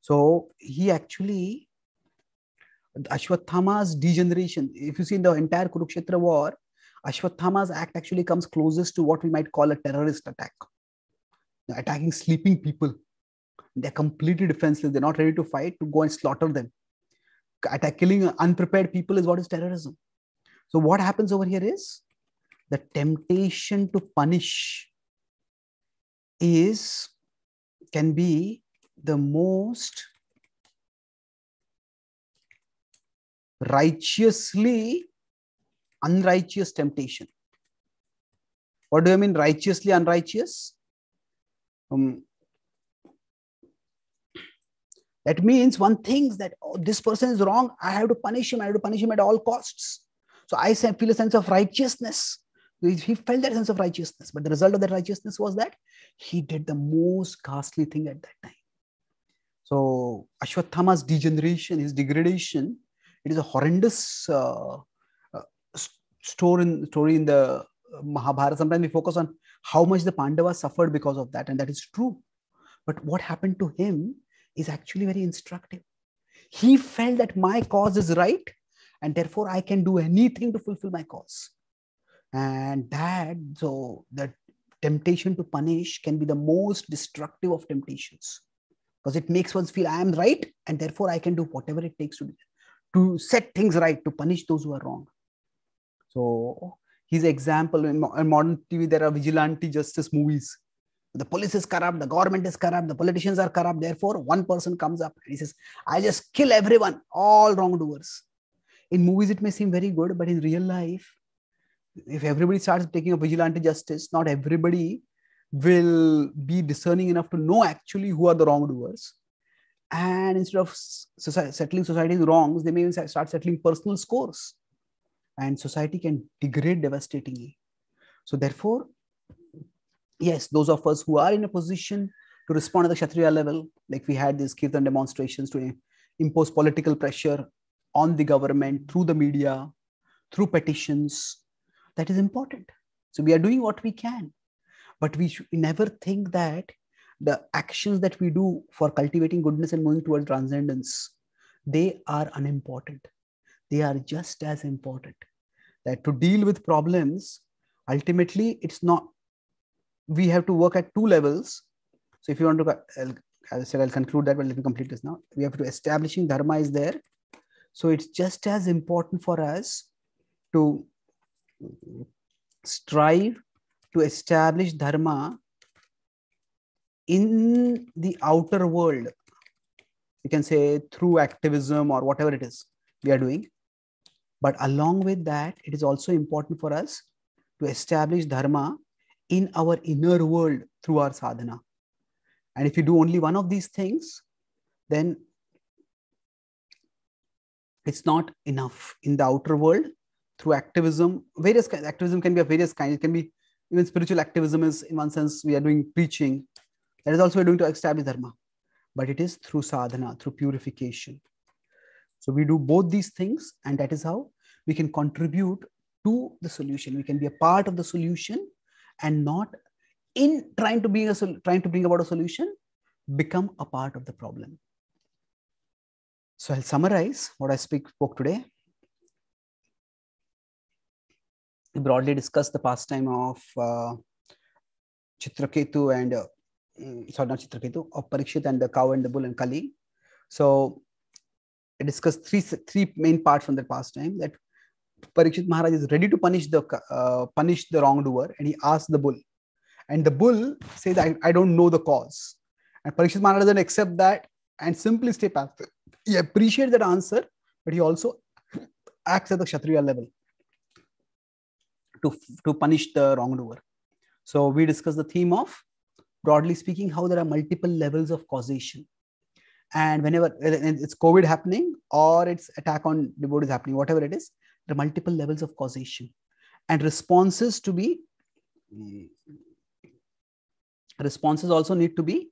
So he actually, Ashwathama's degeneration, if you see in the entire Kurukshetra war, Ashwathama's act actually comes closest to what we might call a terrorist attack. Attacking sleeping people. They're completely defenseless. They're not ready to fight, to go and slaughter them. Attack, killing unprepared people is what is terrorism. So, what happens over here is the temptation to punish is can be the most righteously unrighteous temptation. What do I mean, righteously unrighteous? Um, that means one thinks that oh, this person is wrong, I have to punish him, I have to punish him at all costs. So I feel a sense of righteousness he felt that sense of righteousness but the result of that righteousness was that he did the most ghastly thing at that time so ashwathama's degeneration his degradation it is a horrendous uh, uh, story, in, story in the mahabharata sometimes we focus on how much the pandavas suffered because of that and that is true but what happened to him is actually very instructive he felt that my cause is right and therefore i can do anything to fulfill my cause and that so the temptation to punish can be the most destructive of temptations because it makes one feel i am right and therefore i can do whatever it takes to do, to set things right to punish those who are wrong so his example in, in modern tv there are vigilante justice movies the police is corrupt the government is corrupt the politicians are corrupt therefore one person comes up and he says i just kill everyone all wrongdoers in movies it may seem very good but in real life if everybody starts taking a vigilante justice, not everybody will be discerning enough to know actually who are the wrongdoers. And instead of society, settling society's wrongs, they may even start settling personal scores. And society can degrade devastatingly. So, therefore, yes, those of us who are in a position to respond at the Kshatriya level, like we had these Kirtan demonstrations to impose political pressure on the government through the media, through petitions, that is important. So we are doing what we can, but we should never think that the actions that we do for cultivating goodness and moving towards transcendence, they are unimportant. They are just as important. That to deal with problems, ultimately, it's not. We have to work at two levels. So if you want to, as I said, I'll conclude that, but let me complete this now. We have to establishing dharma is there. So it's just as important for us to strive to establish dharma in the outer world you can say through activism or whatever it is we are doing but along with that it is also important for us to establish dharma in our inner world through our sadhana and if you do only one of these things then it's not enough in the outer world through activism. Various activism can be of various kinds. It can be even spiritual activism is in one sense we are doing preaching. That is also we're doing to establish dharma, but it is through sadhana, through purification. So we do both these things, and that is how we can contribute to the solution. We can be a part of the solution, and not in trying to be a trying to bring about a solution, become a part of the problem. So I'll summarize what I speak spoke today. we broadly discussed the pastime of uh, Chitraketu and uh, mm, sorry, not Chitraketu, of Parikshit and the cow and the bull and Kali. So I discussed three three main parts from the pastime that Parikshit Maharaj is ready to punish the uh, punish the wrongdoer, and he asks the bull, and the bull says, "I, I don't know the cause," and Parikshit Maharaj doesn't accept that and simply stay passive. He appreciates that answer, but he also acts at the Kshatriya level to, to punish the wrongdoer. So we discussed the theme of, broadly speaking, how there are multiple levels of causation. And whenever it's COVID happening or it's attack on devotees is happening, whatever it is, there are multiple levels of causation and responses to be responses also need to be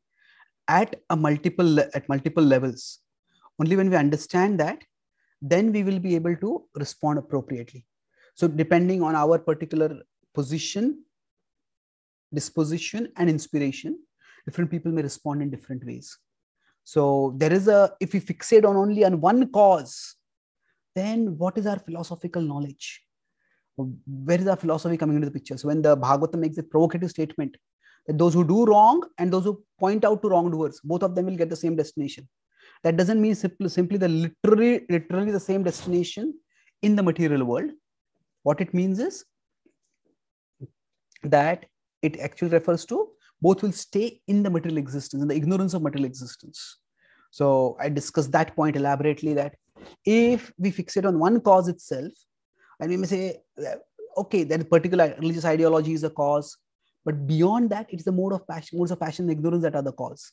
at a multiple at multiple levels only when we understand that then we will be able to respond appropriately so depending on our particular position, disposition, and inspiration, different people may respond in different ways. So there is a, if we fixate on only on one cause, then what is our philosophical knowledge? Where is our philosophy coming into the picture? So when the Bhagavatam makes a provocative statement that those who do wrong and those who point out to wrongdoers, both of them will get the same destination. That doesn't mean simply, simply the literally, literally the same destination in the material world, what it means is that it actually refers to both will stay in the material existence, in the ignorance of material existence. So I discussed that point elaborately that if we fix it on one cause itself, and we may say, uh, okay, that particular religious ideology is a cause, but beyond that, it's the mode of passion, modes of passion and ignorance that are the cause.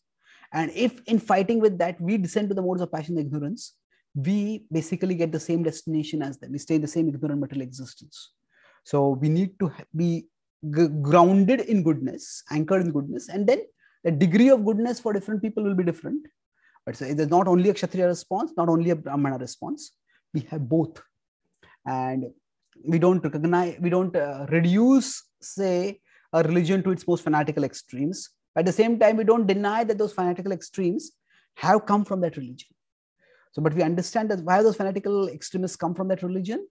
And if in fighting with that, we descend to the modes of passion and ignorance, we basically get the same destination as them. We stay in the same ignorant material existence. So we need to be grounded in goodness, anchored in goodness, and then the degree of goodness for different people will be different. But so it's not only a Kshatriya response, not only a Brahmana response. We have both, and we don't recognize, we don't uh, reduce, say, a religion to its most fanatical extremes. At the same time, we don't deny that those fanatical extremes have come from that religion. So, but we understand that why those fanatical extremists come from that religion.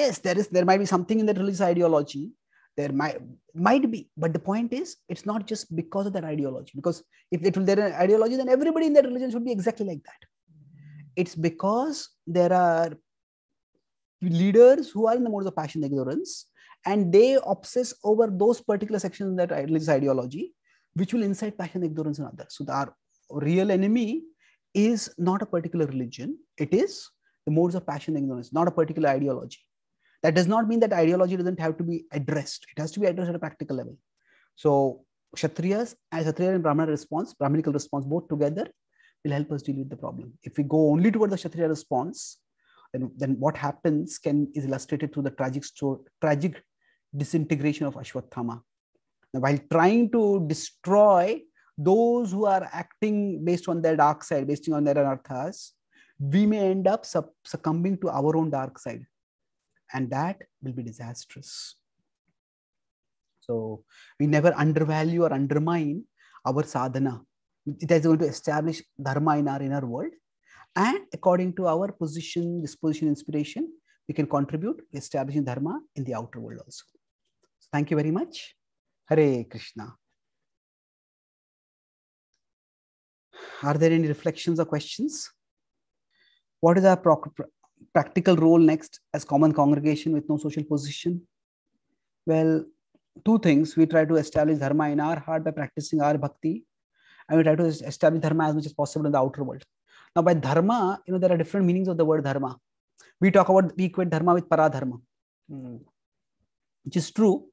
Yes, there is there might be something in that religious ideology. There might might be, but the point is, it's not just because of that ideology. Because if it will there an ideology, then everybody in that religion should be exactly like that. It's because there are leaders who are in the mode of passion and ignorance, and they obsess over those particular sections in that religious ideology, which will incite passion and ignorance in others. So our real enemy is not a particular religion. It is the modes of passion and ignorance, not a particular ideology. That does not mean that ideology doesn't have to be addressed. It has to be addressed at a practical level. So Kshatriyas, uh, Kshatriya and Brahmana response, Brahminical response, both together will help us deal with the problem. If we go only toward the Kshatriya response, then, then what happens can is illustrated through the tragic story, tragic disintegration of Ashwatthama. Now, while trying to destroy those who are acting based on their dark side, based on their anarthas, we may end up succumbing to our own dark side. And that will be disastrous. So we never undervalue or undermine our sadhana. It is going to establish dharma in our inner world. And according to our position, disposition, inspiration, we can contribute establishing dharma in the outer world also. So thank you very much. Hare Krishna. Are there any reflections or questions? What is our practical role next as common congregation with no social position? Well, two things. We try to establish dharma in our heart by practicing our bhakti, and we try to establish dharma as much as possible in the outer world. Now, by dharma, you know, there are different meanings of the word dharma. We talk about, we equate dharma with paradharma, hmm. which is true.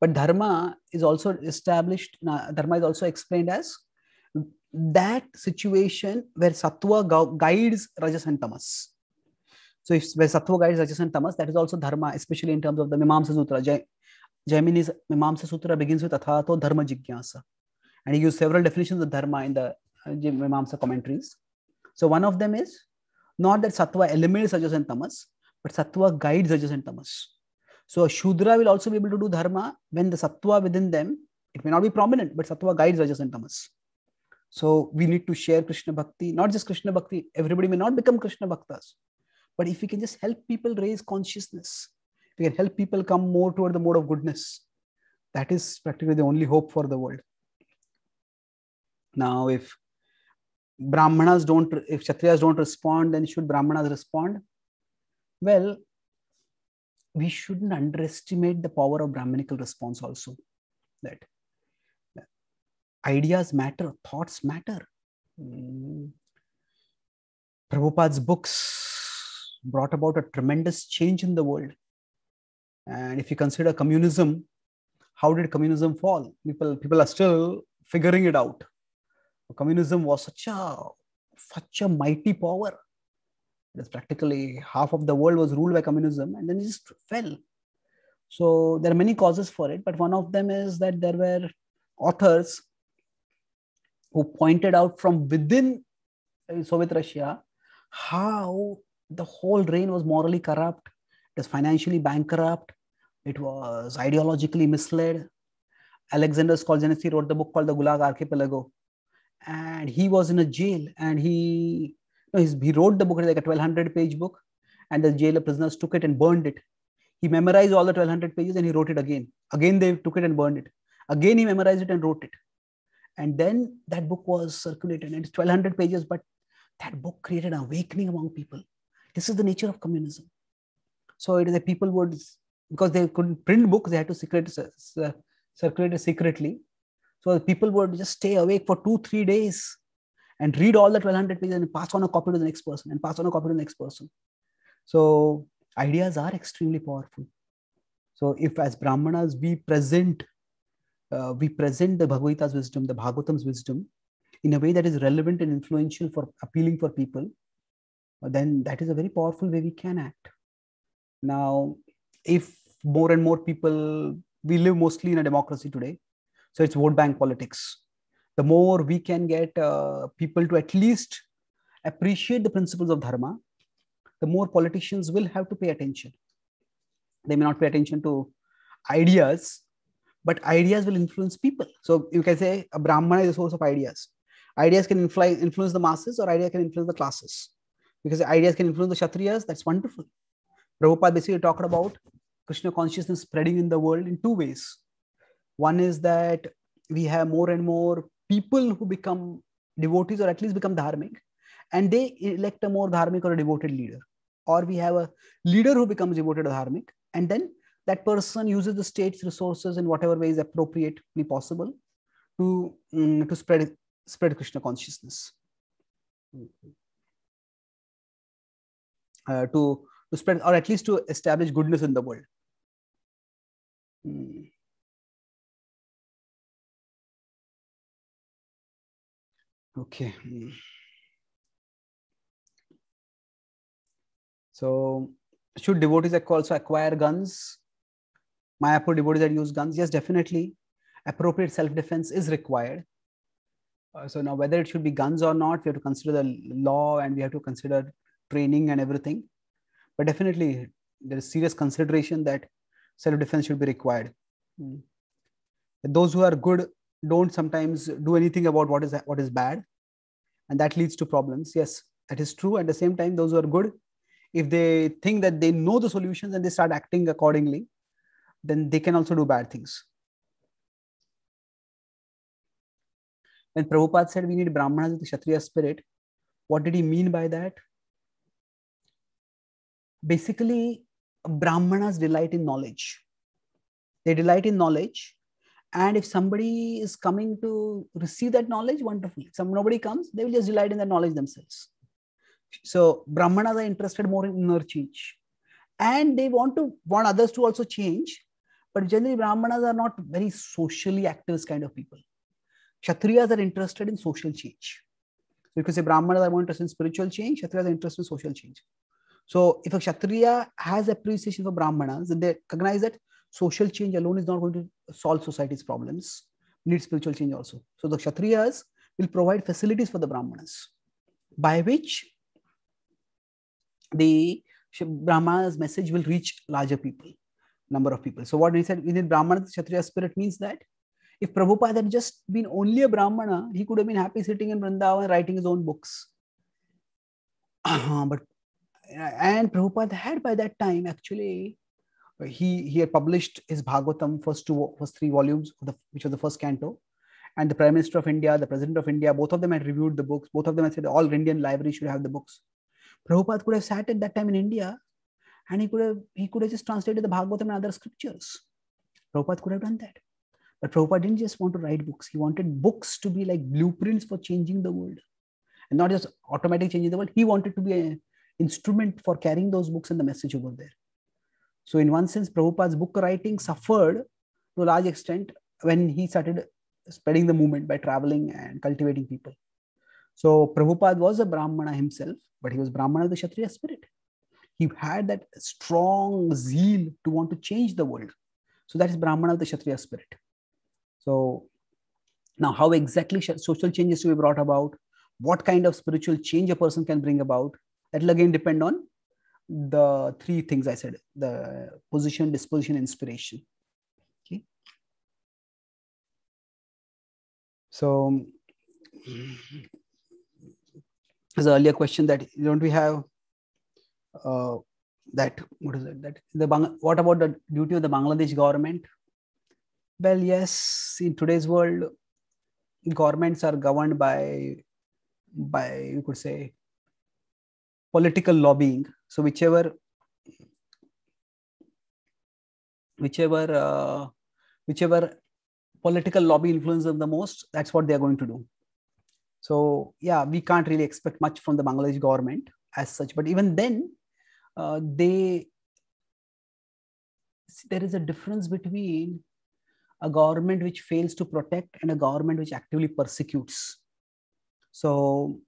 But dharma is also established, dharma is also explained as that situation where sattva guides rajas and tamas. So if where sattva guides rajas and tamas, that is also dharma, especially in terms of the Mimamsa Sutra. Jaimini's Mimamsa Sutra begins with athato dharma jigyasa. And he used several definitions of dharma in the uh, Mimamsa commentaries. So one of them is not that sattva eliminates rajas and tamas, but sattva guides rajas and tamas. So a shudra will also be able to do dharma when the sattva within them, it may not be prominent, but sattva guides rajas and tamas. So we need to share Krishna Bhakti, not just Krishna Bhakti. Everybody may not become Krishna Bhaktas, but if we can just help people raise consciousness, we can help people come more toward the mode of goodness. That is practically the only hope for the world. Now, if Brahmanas don't, if Kshatriyas don't respond, then should Brahmanas respond? Well, we shouldn't underestimate the power of Brahmanical response also. That ideas matter, thoughts matter. Mm. Prabhupada's books brought about a tremendous change in the world. And if you consider communism, how did communism fall? People, people are still figuring it out. Communism was such a such a mighty power. That's practically half of the world was ruled by communism, and then it just fell. So there are many causes for it, but one of them is that there were authors who pointed out from within Soviet Russia how the whole reign was morally corrupt, it was financially bankrupt, it was ideologically misled. Alexander Solzhenitsyn wrote the book called The Gulag Archipelago, and he was in a jail, and he you know, his, he wrote the book like a 1200 page book, and the jailer prisoners took it and burned it. He memorized all the 1200 pages and he wrote it again. Again, they took it and burned it. Again, he memorized it and wrote it. And then that book was circulated and it's 1200 pages, but that book created an awakening among people. This is the nature of communism. So it is the people would, because they couldn't print books, they had to secret, uh, circulate it secretly. So people would just stay awake for two, three days and read all the 1200 pages and pass on a copy to the next person and pass on a copy to the next person. So ideas are extremely powerful. So if as Brahmanas, we present uh, we present the Bhagavata's wisdom, the Bhagavatam's wisdom, in a way that is relevant and influential for appealing for people, then that is a very powerful way we can act. Now, if more and more people, we live mostly in a democracy today, so it's vote bank politics. The more we can get uh, people to at least appreciate the principles of dharma, the more politicians will have to pay attention. They may not pay attention to ideas, but ideas will influence people so you can say a brahmana is a source of ideas ideas can influence the masses or idea can influence the classes because ideas can influence the kshatriyas that's wonderful Prabhupada basically talked about krishna consciousness spreading in the world in two ways one is that we have more and more people who become devotees or at least become dharmic and they elect a more dharmic or a devoted leader or we have a leader who becomes devoted or dharmic and then that person uses the state's resources in whatever way is appropriately possible to, um, to spread, spread Krishna consciousness. Uh, to, to spread, or at least to establish goodness in the world. Mm. Okay. Hmm. So, should devotees also acquire guns? Mayapur devotees that use guns, yes, definitely appropriate self-defense is required. Uh, so now whether it should be guns or not, we have to consider the law and we have to consider training and everything. But definitely there is serious consideration that self-defense should be required. Mm. Those who are good don't sometimes do anything about what is what is bad, and that leads to problems. Yes, that is true. At the same time, those who are good, if they think that they know the solutions and they start acting accordingly, then they can also do bad things. When Prabhupada said we need Brahmanas with Kshatriya spirit, what did he mean by that? Basically, Brahmanas delight in knowledge. They delight in knowledge. And if somebody is coming to receive that knowledge, wonderful. If nobody comes, they will just delight in that knowledge themselves. So Brahmanas are interested more in inner change. And they want to want others to also change. But generally, Brahmanas are not very socially activist kind of people. Kshatriyas are interested in social change. So you could say Brahmanas are more interested in spiritual change, Kshatriyas are interested in social change. So if a Kshatriya has appreciation for Brahmanas, then they recognize that social change alone is not going to solve society's problems, need spiritual change also. So the Kshatriyas will provide facilities for the Brahmanas, by which the Brahmanas message will reach larger people number of people. So what we said within Brahmana, Kshatriya spirit means that if Prabhupada had just been only a Brahmana, he could have been happy sitting in Vrindavan writing his own books. Uh-huh, but uh, and Prabhupada had by that time actually he he had published his Bhagavatam first two first three volumes the, which was the first canto, and the Prime Minister of India, the President of India, both of them had reviewed the books. Both of them had said all Indian libraries should have the books. Prabhupada could have sat at that time in India and he could have he could have just translated the Bhagavatam and other scriptures. Prabhupada could have done that. But Prabhupada didn't just want to write books. He wanted books to be like blueprints for changing the world. And not just automatic changing the world. He wanted to be an instrument for carrying those books and the message over there. So, in one sense, Prabhupada's book writing suffered to a large extent when he started spreading the movement by traveling and cultivating people. So, Prabhupada was a Brahmana himself, but he was Brahmana of the Kshatriya spirit he had that strong zeal to want to change the world. So that is Brahmana of the Kshatriya spirit. So now, how exactly social changes to be brought about? What kind of spiritual change a person can bring about? That will again depend on the three things I said: the position, disposition, inspiration. Okay. So, there's an earlier question that don't we have uh, that what is it that the what about the duty of the Bangladesh government? Well, yes, in today's world, governments are governed by by you could say political lobbying. So whichever whichever uh, whichever political lobby influences them the most, that's what they are going to do. So yeah, we can't really expect much from the Bangladesh government as such. But even then, uh, they there is a difference between a government which fails to protect and a government which actively persecutes so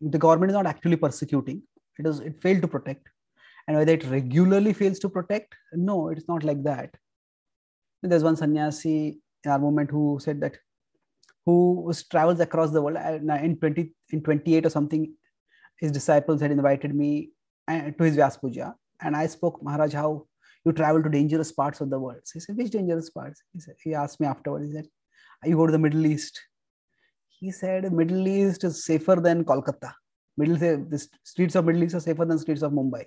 the government is not actively persecuting it is it failed to protect and whether it regularly fails to protect no it's not like that there's one sannyasi in our movement who said that who was, travels across the world in 20 in 28 or something his disciples had invited me and to his Vyas Puja, and I spoke, Maharaj, how you travel to dangerous parts of the world. So he said, which dangerous parts? He, said, he asked me afterwards, he said, you go to the Middle East. He said, Middle East is safer than Kolkata. Middle the streets of Middle East are safer than streets of Mumbai.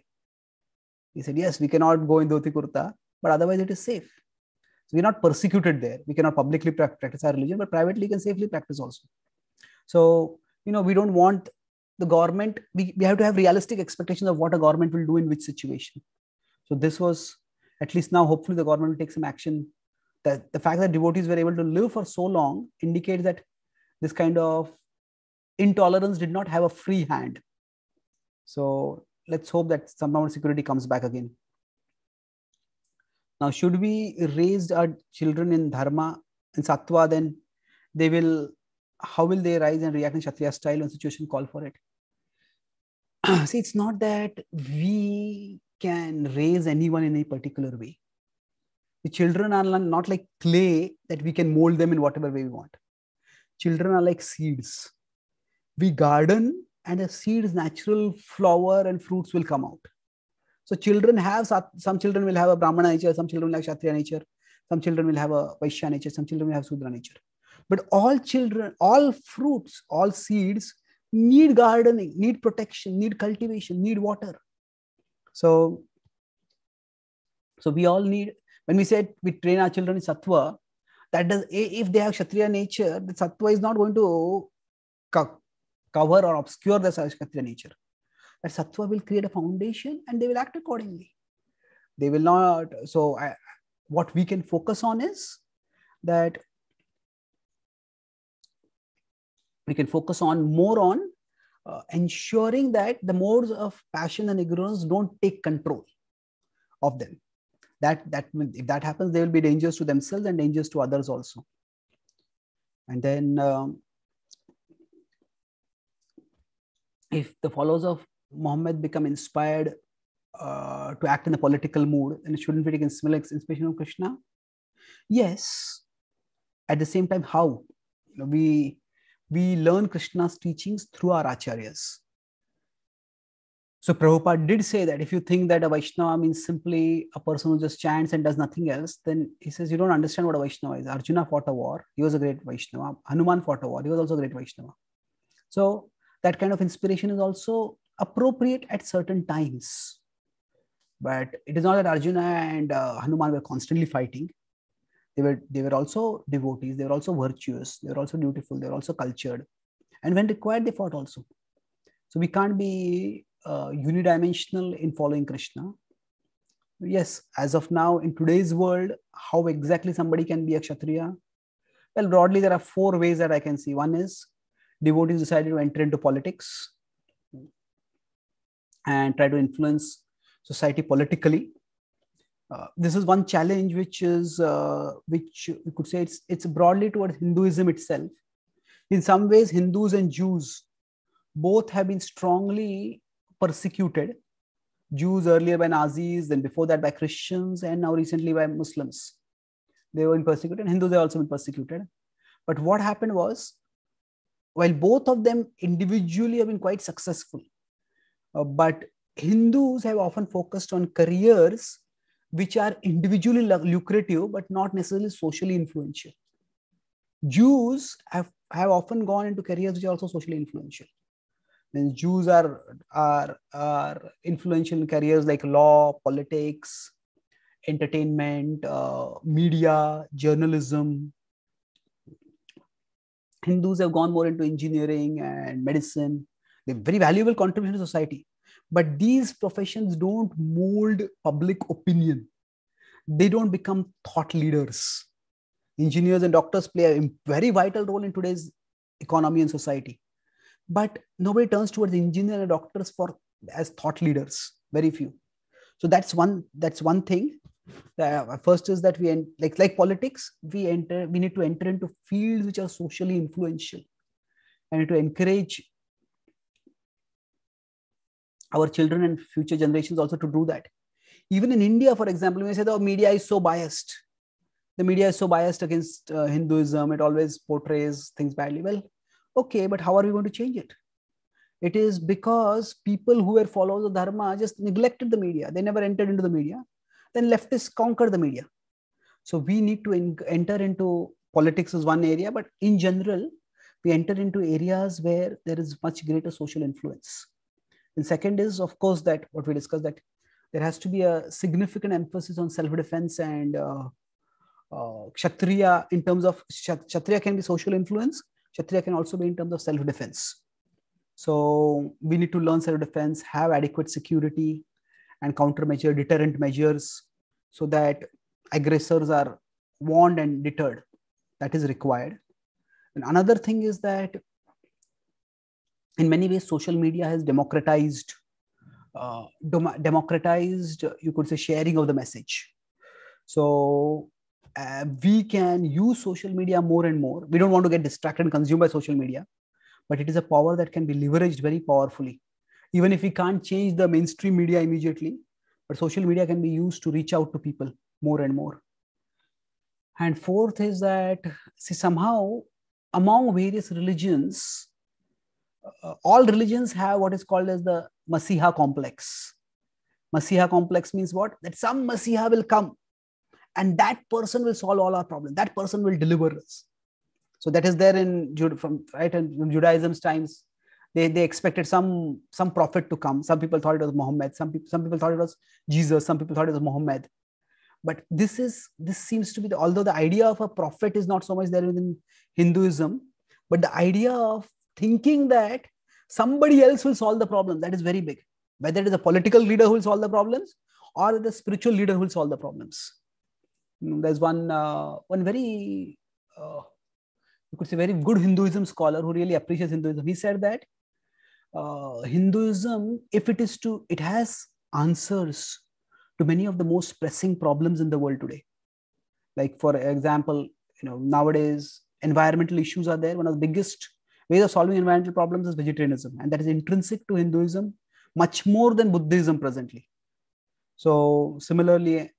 He said, yes, we cannot go in dhoti kurta, but otherwise it is safe. So we're not persecuted there. We cannot publicly practice our religion, but privately can safely practice also. So, you know, we don't want the government we, we have to have realistic expectations of what a government will do in which situation so this was at least now hopefully the government will take some action that the fact that devotees were able to live for so long indicates that this kind of intolerance did not have a free hand so let's hope that some amount of security comes back again now should we raise our children in dharma in sattva then they will how will they rise and react in kshatriya style when situation call for it <clears throat> see, it's not that we can raise anyone in a particular way. The children are not like clay that we can mold them in whatever way we want. Children are like seeds. We garden and the seeds, natural flower and fruits will come out. So children have, some children will have a Brahmana nature, some children will have Kshatriya nature, some children will have a Vaishya nature, some children will have Sudra nature. But all children, all fruits, all seeds need gardening, need protection, need cultivation, need water. So, so we all need, when we said we train our children in sattva, that does, if they have Kshatriya nature, the sattva is not going to cover or obscure the Kshatriya nature. That sattva will create a foundation and they will act accordingly. They will not, so I, what we can focus on is that we can focus on more on uh, ensuring that the modes of passion and ignorance don't take control of them that that if that happens they will be dangerous to themselves and dangerous to others also and then um, if the followers of muhammad become inspired uh, to act in a political mood then shouldn't we take inspiration of krishna yes at the same time how we we learn Krishna's teachings through our acharyas. So Prabhupada did say that if you think that a Vaishnava means simply a person who just chants and does nothing else, then he says you don't understand what a Vaishnava is. Arjuna fought a war. He was a great Vaishnava. Hanuman fought a war. He was also a great Vaishnava. So that kind of inspiration is also appropriate at certain times. But it is not that Arjuna and uh, Hanuman were constantly fighting they were they were also devotees they were also virtuous they were also dutiful they were also cultured and when required they fought also so we can't be uh, unidimensional in following krishna yes as of now in today's world how exactly somebody can be a kshatriya well broadly there are four ways that i can see one is devotees decided to enter into politics and try to influence society politically uh, this is one challenge which is uh, which you could say it's it's broadly towards hinduism itself in some ways hindus and jews both have been strongly persecuted jews earlier by nazis then before that by christians and now recently by muslims they were persecuted hindus have also been persecuted but what happened was while both of them individually have been quite successful uh, but hindus have often focused on careers which are individually lucrative but not necessarily socially influential. Jews have, have often gone into careers which are also socially influential. And Jews are, are, are influential in careers like law, politics, entertainment, uh, media, journalism. Hindus have gone more into engineering and medicine. They're very valuable contribution to society but these professions don't mold public opinion they don't become thought leaders engineers and doctors play a very vital role in today's economy and society but nobody turns towards engineers and doctors for as thought leaders very few so that's one that's one thing the uh, first is that we like like politics we enter we need to enter into fields which are socially influential and to encourage our children and future generations also to do that. Even in India, for example, we say the oh, media is so biased. The media is so biased against uh, Hinduism. It always portrays things badly. Well, okay, but how are we going to change it? It is because people who were followers of Dharma just neglected the media. They never entered into the media. Then leftists conquered the media. So we need to enter into politics is one area, but in general, we enter into areas where there is much greater social influence and second is, of course, that what we discussed that there has to be a significant emphasis on self-defense and uh, uh, Kshatriya in terms of Kshatriya can be social influence. Kshatriya can also be in terms of self-defense. So we need to learn self-defense, have adequate security and countermeasure, deterrent measures so that aggressors are warned and deterred. That is required. And another thing is that in many ways social media has democratized uh, dem- democratized you could say sharing of the message so uh, we can use social media more and more we don't want to get distracted and consumed by social media but it is a power that can be leveraged very powerfully even if we can't change the mainstream media immediately but social media can be used to reach out to people more and more and fourth is that see somehow among various religions uh, all religions have what is called as the Masiha complex. Masiha complex means what? That some Masiha will come and that person will solve all our problems. That person will deliver us. So that is there in from right in Judaism's times. They, they expected some some prophet to come. Some people thought it was Muhammad. Some people some people thought it was Jesus. Some people thought it was Muhammad. But this is this seems to be the, although the idea of a prophet is not so much there within Hinduism, but the idea of thinking that somebody else will solve the problem. That is very big. Whether it is a political leader who will solve the problems or the spiritual leader who will solve the problems. Mm, there's one, uh, one very, uh, you could say, very good Hinduism scholar who really appreciates Hinduism. He said that uh, Hinduism, if it is to, it has answers to many of the most pressing problems in the world today. Like, for example, you know, nowadays environmental issues are there. One of the biggest way of solving environmental problems is vegetarianism, and that is intrinsic to Hinduism much more than Buddhism presently. So similarly,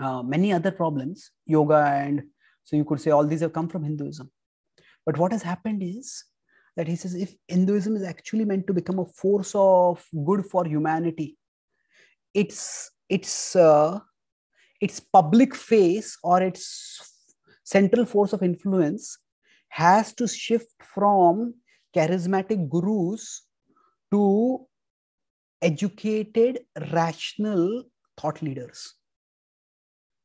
uh, many other problems, yoga and so you could say all these have come from Hinduism. But what has happened is that he says if Hinduism is actually meant to become a force of good for humanity, its its uh, its public face or its central force of influence has to shift from charismatic gurus to educated, rational thought leaders.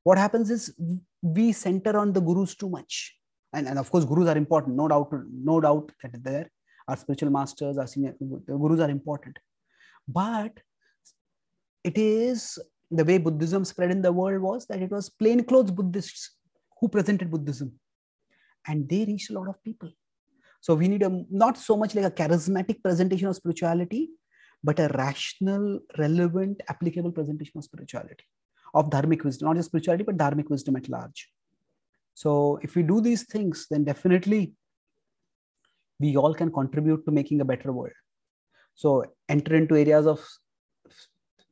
What happens is we center on the gurus too much. And, and of course, gurus are important, no doubt, no doubt that there are spiritual masters, our senior gurus are important. But it is the way Buddhism spread in the world was that it was plainclothes Buddhists who presented Buddhism and they reach a lot of people. So we need a not so much like a charismatic presentation of spirituality, but a rational, relevant, applicable presentation of spirituality, of dharmic wisdom, not just spirituality, but dharmic wisdom at large. So if we do these things, then definitely we all can contribute to making a better world. So enter into areas of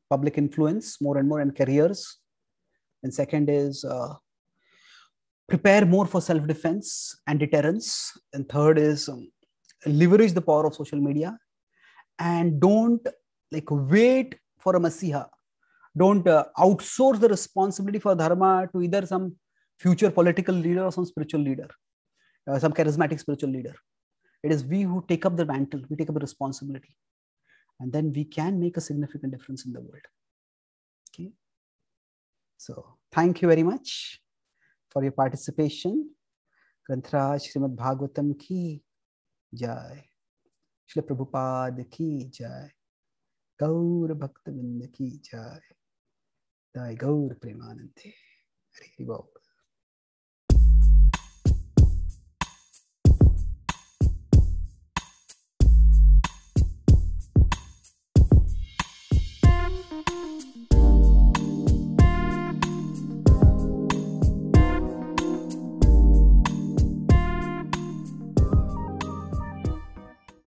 public influence more and more and careers. And second is uh, prepare more for self defense and deterrence. And third is um, leverage the power of social media and don't like wait for a messiah. Don't uh, outsource the responsibility for Dharma to either some future political leader or some spiritual leader, uh, some charismatic spiritual leader. It is we who take up the mantle, we take up the responsibility. And then we can make a significant difference in the world. Okay. So thank you very much. For your participation ग्रंथराज श्रीमद भागवतम की जय श्री प्रभुपाद की जय गौर भक्तविंद की जय गौर प्रेमानंदे हरे हरि